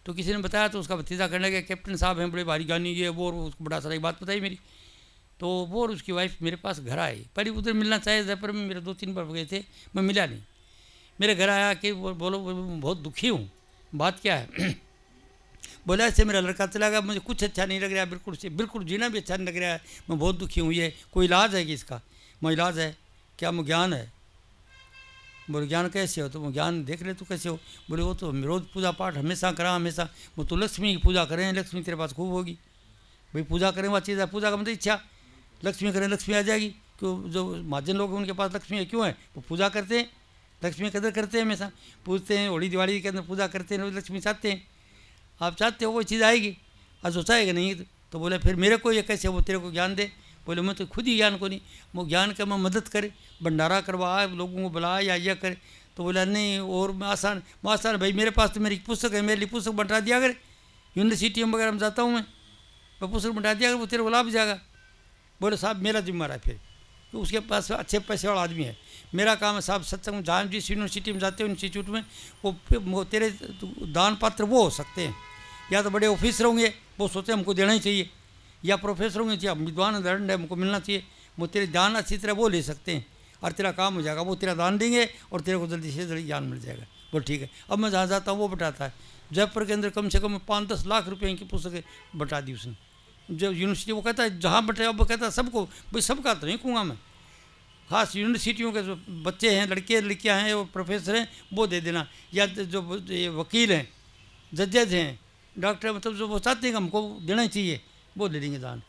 तो किसी ने बताया तो उसका भतीजा करने लगा कैप्टन साहब हैं बड़े भारी गानी ये वो उसको बड़ा सारा एक बात बताई मेरी तो वो और उसकी वाइफ मेरे पास घर आई पर उधर मिलना चाहिए जयपुर में मेरे दो तीन बार गए थे मैं मिला नहीं मेरे घर आया कि वो बोलो बहुत दुखी हूँ बात क्या है बोला ऐसे मेरा लड़का चला गया मुझे कुछ अच्छा नहीं लग रहा बिल्कुल से बिल्कुल जीना भी अच्छा नहीं लग रहा है मैं बहुत दुखी हूँ ये कोई इलाज है कि इसका मैं इलाज है क्या मुझे ज्ञान है बोले ज्ञान कैसे हो तो वो ज्ञान देख रहे तो कैसे हो बोले वो तो रोज़ पूजा पाठ हमेशा करा हमेशा वो तो लक्ष्मी की पूजा करें लक्ष्मी तेरे पास खूब होगी भाई पूजा करें वह चीज़ है पूजा का मतलब तो इच्छा लक्ष्मी करें लक्ष्मी आ जाएगी क्यों जो महाजन लोग हैं उनके पास लक्ष्मी है क्यों है वो पूजा करते हैं लक्ष्मी कदर करते हैं हमेशा पूछते हैं होली दिवाली के अंदर पूजा करते हैं लक्ष्मी चाहते हैं आप चाहते हो वो चीज़ आएगी आज सोचा है कि नहीं तो, तो बोले फिर मेरे को ये कैसे वो तेरे को ज्ञान दे बोले मैं तो खुद ही ज्ञान को नहीं वो ज्ञान का मैं मदद करे भंडारा करवाए लोगों को बुलाए या यह करे तो बोला नहीं और मैं आसान मैं आसान भाई मेरे पास तो मेरी पुस्तक है मेरे लिए पुस्तक बंटा दिया अगर यूनिवर्सिटी में वगैरह में जाता हूँ मैं मैं पुस्तक बंटा दिया अगर वो तेरे बुला भी जाएगा बोले साहब मेरा जिम्मा रहा फिर तो उसके पास अच्छे पैसे वाला आदमी है मेरा काम है साहब सत्संग जहाँ जिस यूनिवर्सिटी में जाते हो इंस्टीट्यूट में वो, वो तेरे दान पात्र वो हो सकते हैं या तो बड़े ऑफिसर होंगे वो सोचते हमको देना ही चाहिए या प्रोफेसर होंगे चाहिए हाँ, विद्वान दंड है हमको मिलना चाहिए वो तेरे दान अच्छी तरह वो ले सकते हैं और तेरा काम हो जाएगा वो तेरा दान देंगे और तेरे को जल्दी से जल्दी ज्ञान मिल जाएगा बोल ठीक है अब मैं जहाँ जाता हूँ वो बटाता है जयपुर के अंदर कम से कम पाँच दस लाख रुपये की पुस्तकें बटा दी उसने जब यूनिवर्सिटी वो कहता है जहाँ बटे अब कहता है सबको भाई सबका तो नहीं कहूँगा मैं खास यूनिवर्सिटियों के जो बच्चे हैं लड़के लड़कियां हैं वो प्रोफेसर हैं वो दे देना या तो जो ये वकील हैं जजेज हैं डॉक्टर मतलब जो वो चाहते हैं हमको देना चाहिए वो दे देंगे दान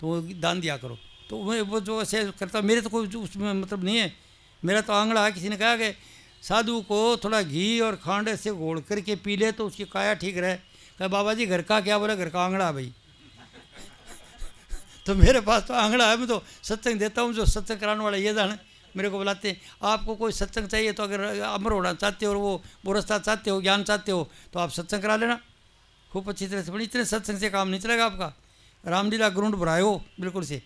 तो दान दिया करो तो वह वो जो ऐसे करता मेरे तो कोई उसमें मतलब नहीं है मेरा तो आंगड़ा है किसी ने कहा कि साधु को थोड़ा घी और खांड ऐसे घोड़ करके पी ले तो उसकी काया ठीक रहे कहे बाबा जी घर का क्या बोला घर का आंगड़ा भाई तो मेरे पास तो आंगड़ा है मैं तो सत्संग देता हूँ जो सत्संग कराने वाला ये जान मेरे को बुलाते हैं आपको कोई सत्संग चाहिए तो अगर अमर होना चाहते हो और वो वो रस्ता चाहते हो ज्ञान चाहते हो तो आप सत्संग करा लेना खूब अच्छी तरह से बड़ी इतने सत्संग से काम नहीं चलेगा आपका रामलीला ग्राउंड भराए हो बिल्कुल से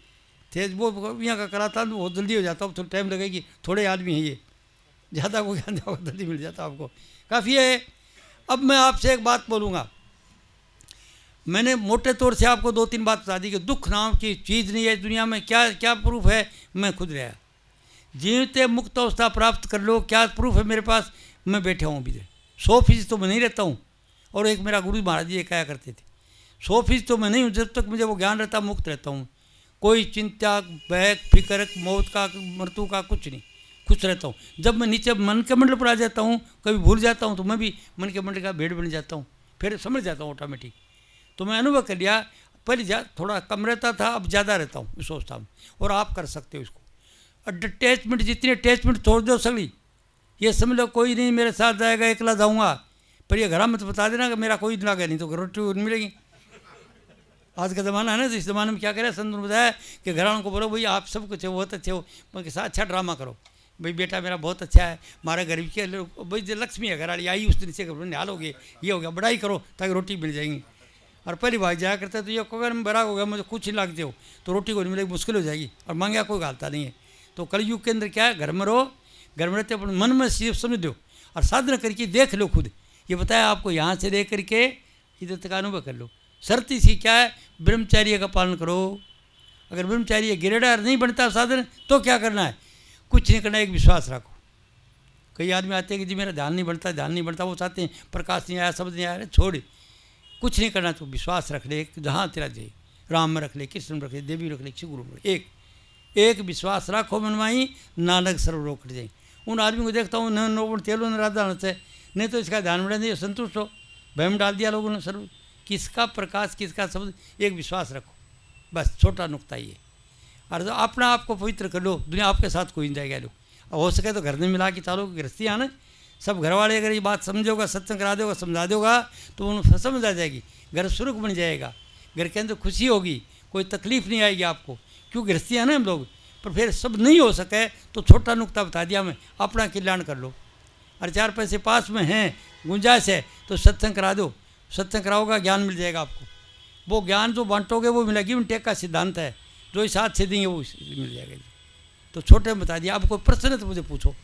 थे वो यहाँ का कराता था बहुत जल्दी हो जाता अब थोड़ा तो टाइम लगेगी थोड़े आदमी हैं ये ज़्यादा को ज्ञान जल्दी मिल जाता आपको काफ़ी है अब मैं आपसे एक बात बोलूँगा मैंने मोटे तौर से आपको दो तीन बात बता दी कि दुख नाम की चीज़ नहीं है दुनिया में क्या क्या प्रूफ है मैं खुद रहा जीवते मुक्त अवस्था प्राप्त कर लो क्या प्रूफ है मेरे पास मैं बैठा हूँ अभी सौ फीस तो मैं नहीं रहता हूँ और एक मेरा गुरु महाराज जी कहा करते थे सौ फीस तो मैं नहीं हूँ जब तक मुझे वो ज्ञान रहता मुक्त रहता हूँ कोई चिंता बैग फिक्र मौत का मृत्यु का कुछ नहीं खुश रहता हूँ जब मैं नीचे मन के मंडल पर आ जाता हूँ कभी भूल जाता हूँ तो मैं भी मन के मंडल का भेड़ बन जाता हूँ फिर समझ जाता हूँ ऑटोमेटिक तो मैं अनुभव कर लिया पहले जा थोड़ा कम रहता था अब ज़्यादा रहता हूँ इस सोचता हूँ और आप कर सकते हो इसको अटैचमेंट जितनी अटैचमेंट छोड़ दो सगली ये समझ लो कोई नहीं मेरे साथ जाएगा ला जाऊँगा पर ये घर मत बता देना कि मेरा कोई ना गया नहीं तो रोटी मिलेगी आज का ज़माना है ना तो इस ज़माने में क्या करें संत ने बताया कि घरानों को बोलो भाई आप सब कुछ हो बहुत अच्छे हो बल्कि साथ अच्छा ड्रामा करो भाई बेटा मेरा बहुत अच्छा है हमारे गरीब के भाई लक्ष्मी है घर आई उस दिन से हाल हो गए ये हो गया बड़ाई करो ताकि रोटी मिल जाएंगी और पहली भाई जाया करता तो ये अगर बड़ा हो गया मुझे कुछ ही लागते दो तो रोटी को नहीं मिलेगी मुश्किल हो जाएगी और मांगा कोई गालता नहीं है तो कल युग के अंदर क्या है घर में रहो घर में रहते अपने मन में सिर्फ समझ दो और साधना करके देख लो खुद ये बताया आपको यहाँ से देख करके इधर तक अनुभव कर लो शर्त इसी क्या है ब्रह्मचार्य का पालन करो अगर ब्रह्मचार्य गिरेडा नहीं बनता साधन तो क्या करना है कुछ नहीं करना एक विश्वास रखो कई आदमी आते हैं कि जी मेरा ध्यान नहीं बनता ध्यान नहीं बनता वो चाहते हैं प्रकाश नहीं आया शब्द नहीं आया छोड़ कुछ नहीं करना तो विश्वास रख ले जहाँ तेरा दे राम में रख ले कृष्ण में रख ले देवी रख ले किसी गुरु में एक एक विश्वास रखो मनवाई नानक सर्व रोक जाए उन आदमी को देखता हूँ न नोगुण तेलो न राधा से नहीं तो इसका ध्यान में नहीं संतुष्ट हो भय में डाल दिया लोगों ने सर्व किसका प्रकाश किसका शब्द एक विश्वास रखो बस छोटा नुकता ये और तो अपना आप को पवित्र कर लो दुनिया आपके साथ कोई नहीं जाएगा लोग हो सके तो घर में मिला के चालो गृहस्थी आना सब घर वाले अगर ये बात समझोगा सत्संग करा दोगा समझा दोगा तो उन्हें समझ आ जाएगी घर सुरुख बन जाएगा घर के अंदर खुशी होगी कोई तकलीफ नहीं आएगी आपको क्यों गृहस्थी है ना हम लोग पर फिर सब नहीं हो सके तो छोटा नुकता बता दिया मैं अपना कल्याण कर लो और चार पैसे पास में हैं गुंजाइश है तो सत्संग करा दो सत्संग कराओगा ज्ञान मिल जाएगा आपको वो ज्ञान जो बांटोगे वो मिलेगी उन टेक का सिद्धांत है जो इस हाथ से देंगे वो मिल जाएगा तो छोटे बता दिया कोई प्रश्न है तो मुझे पूछो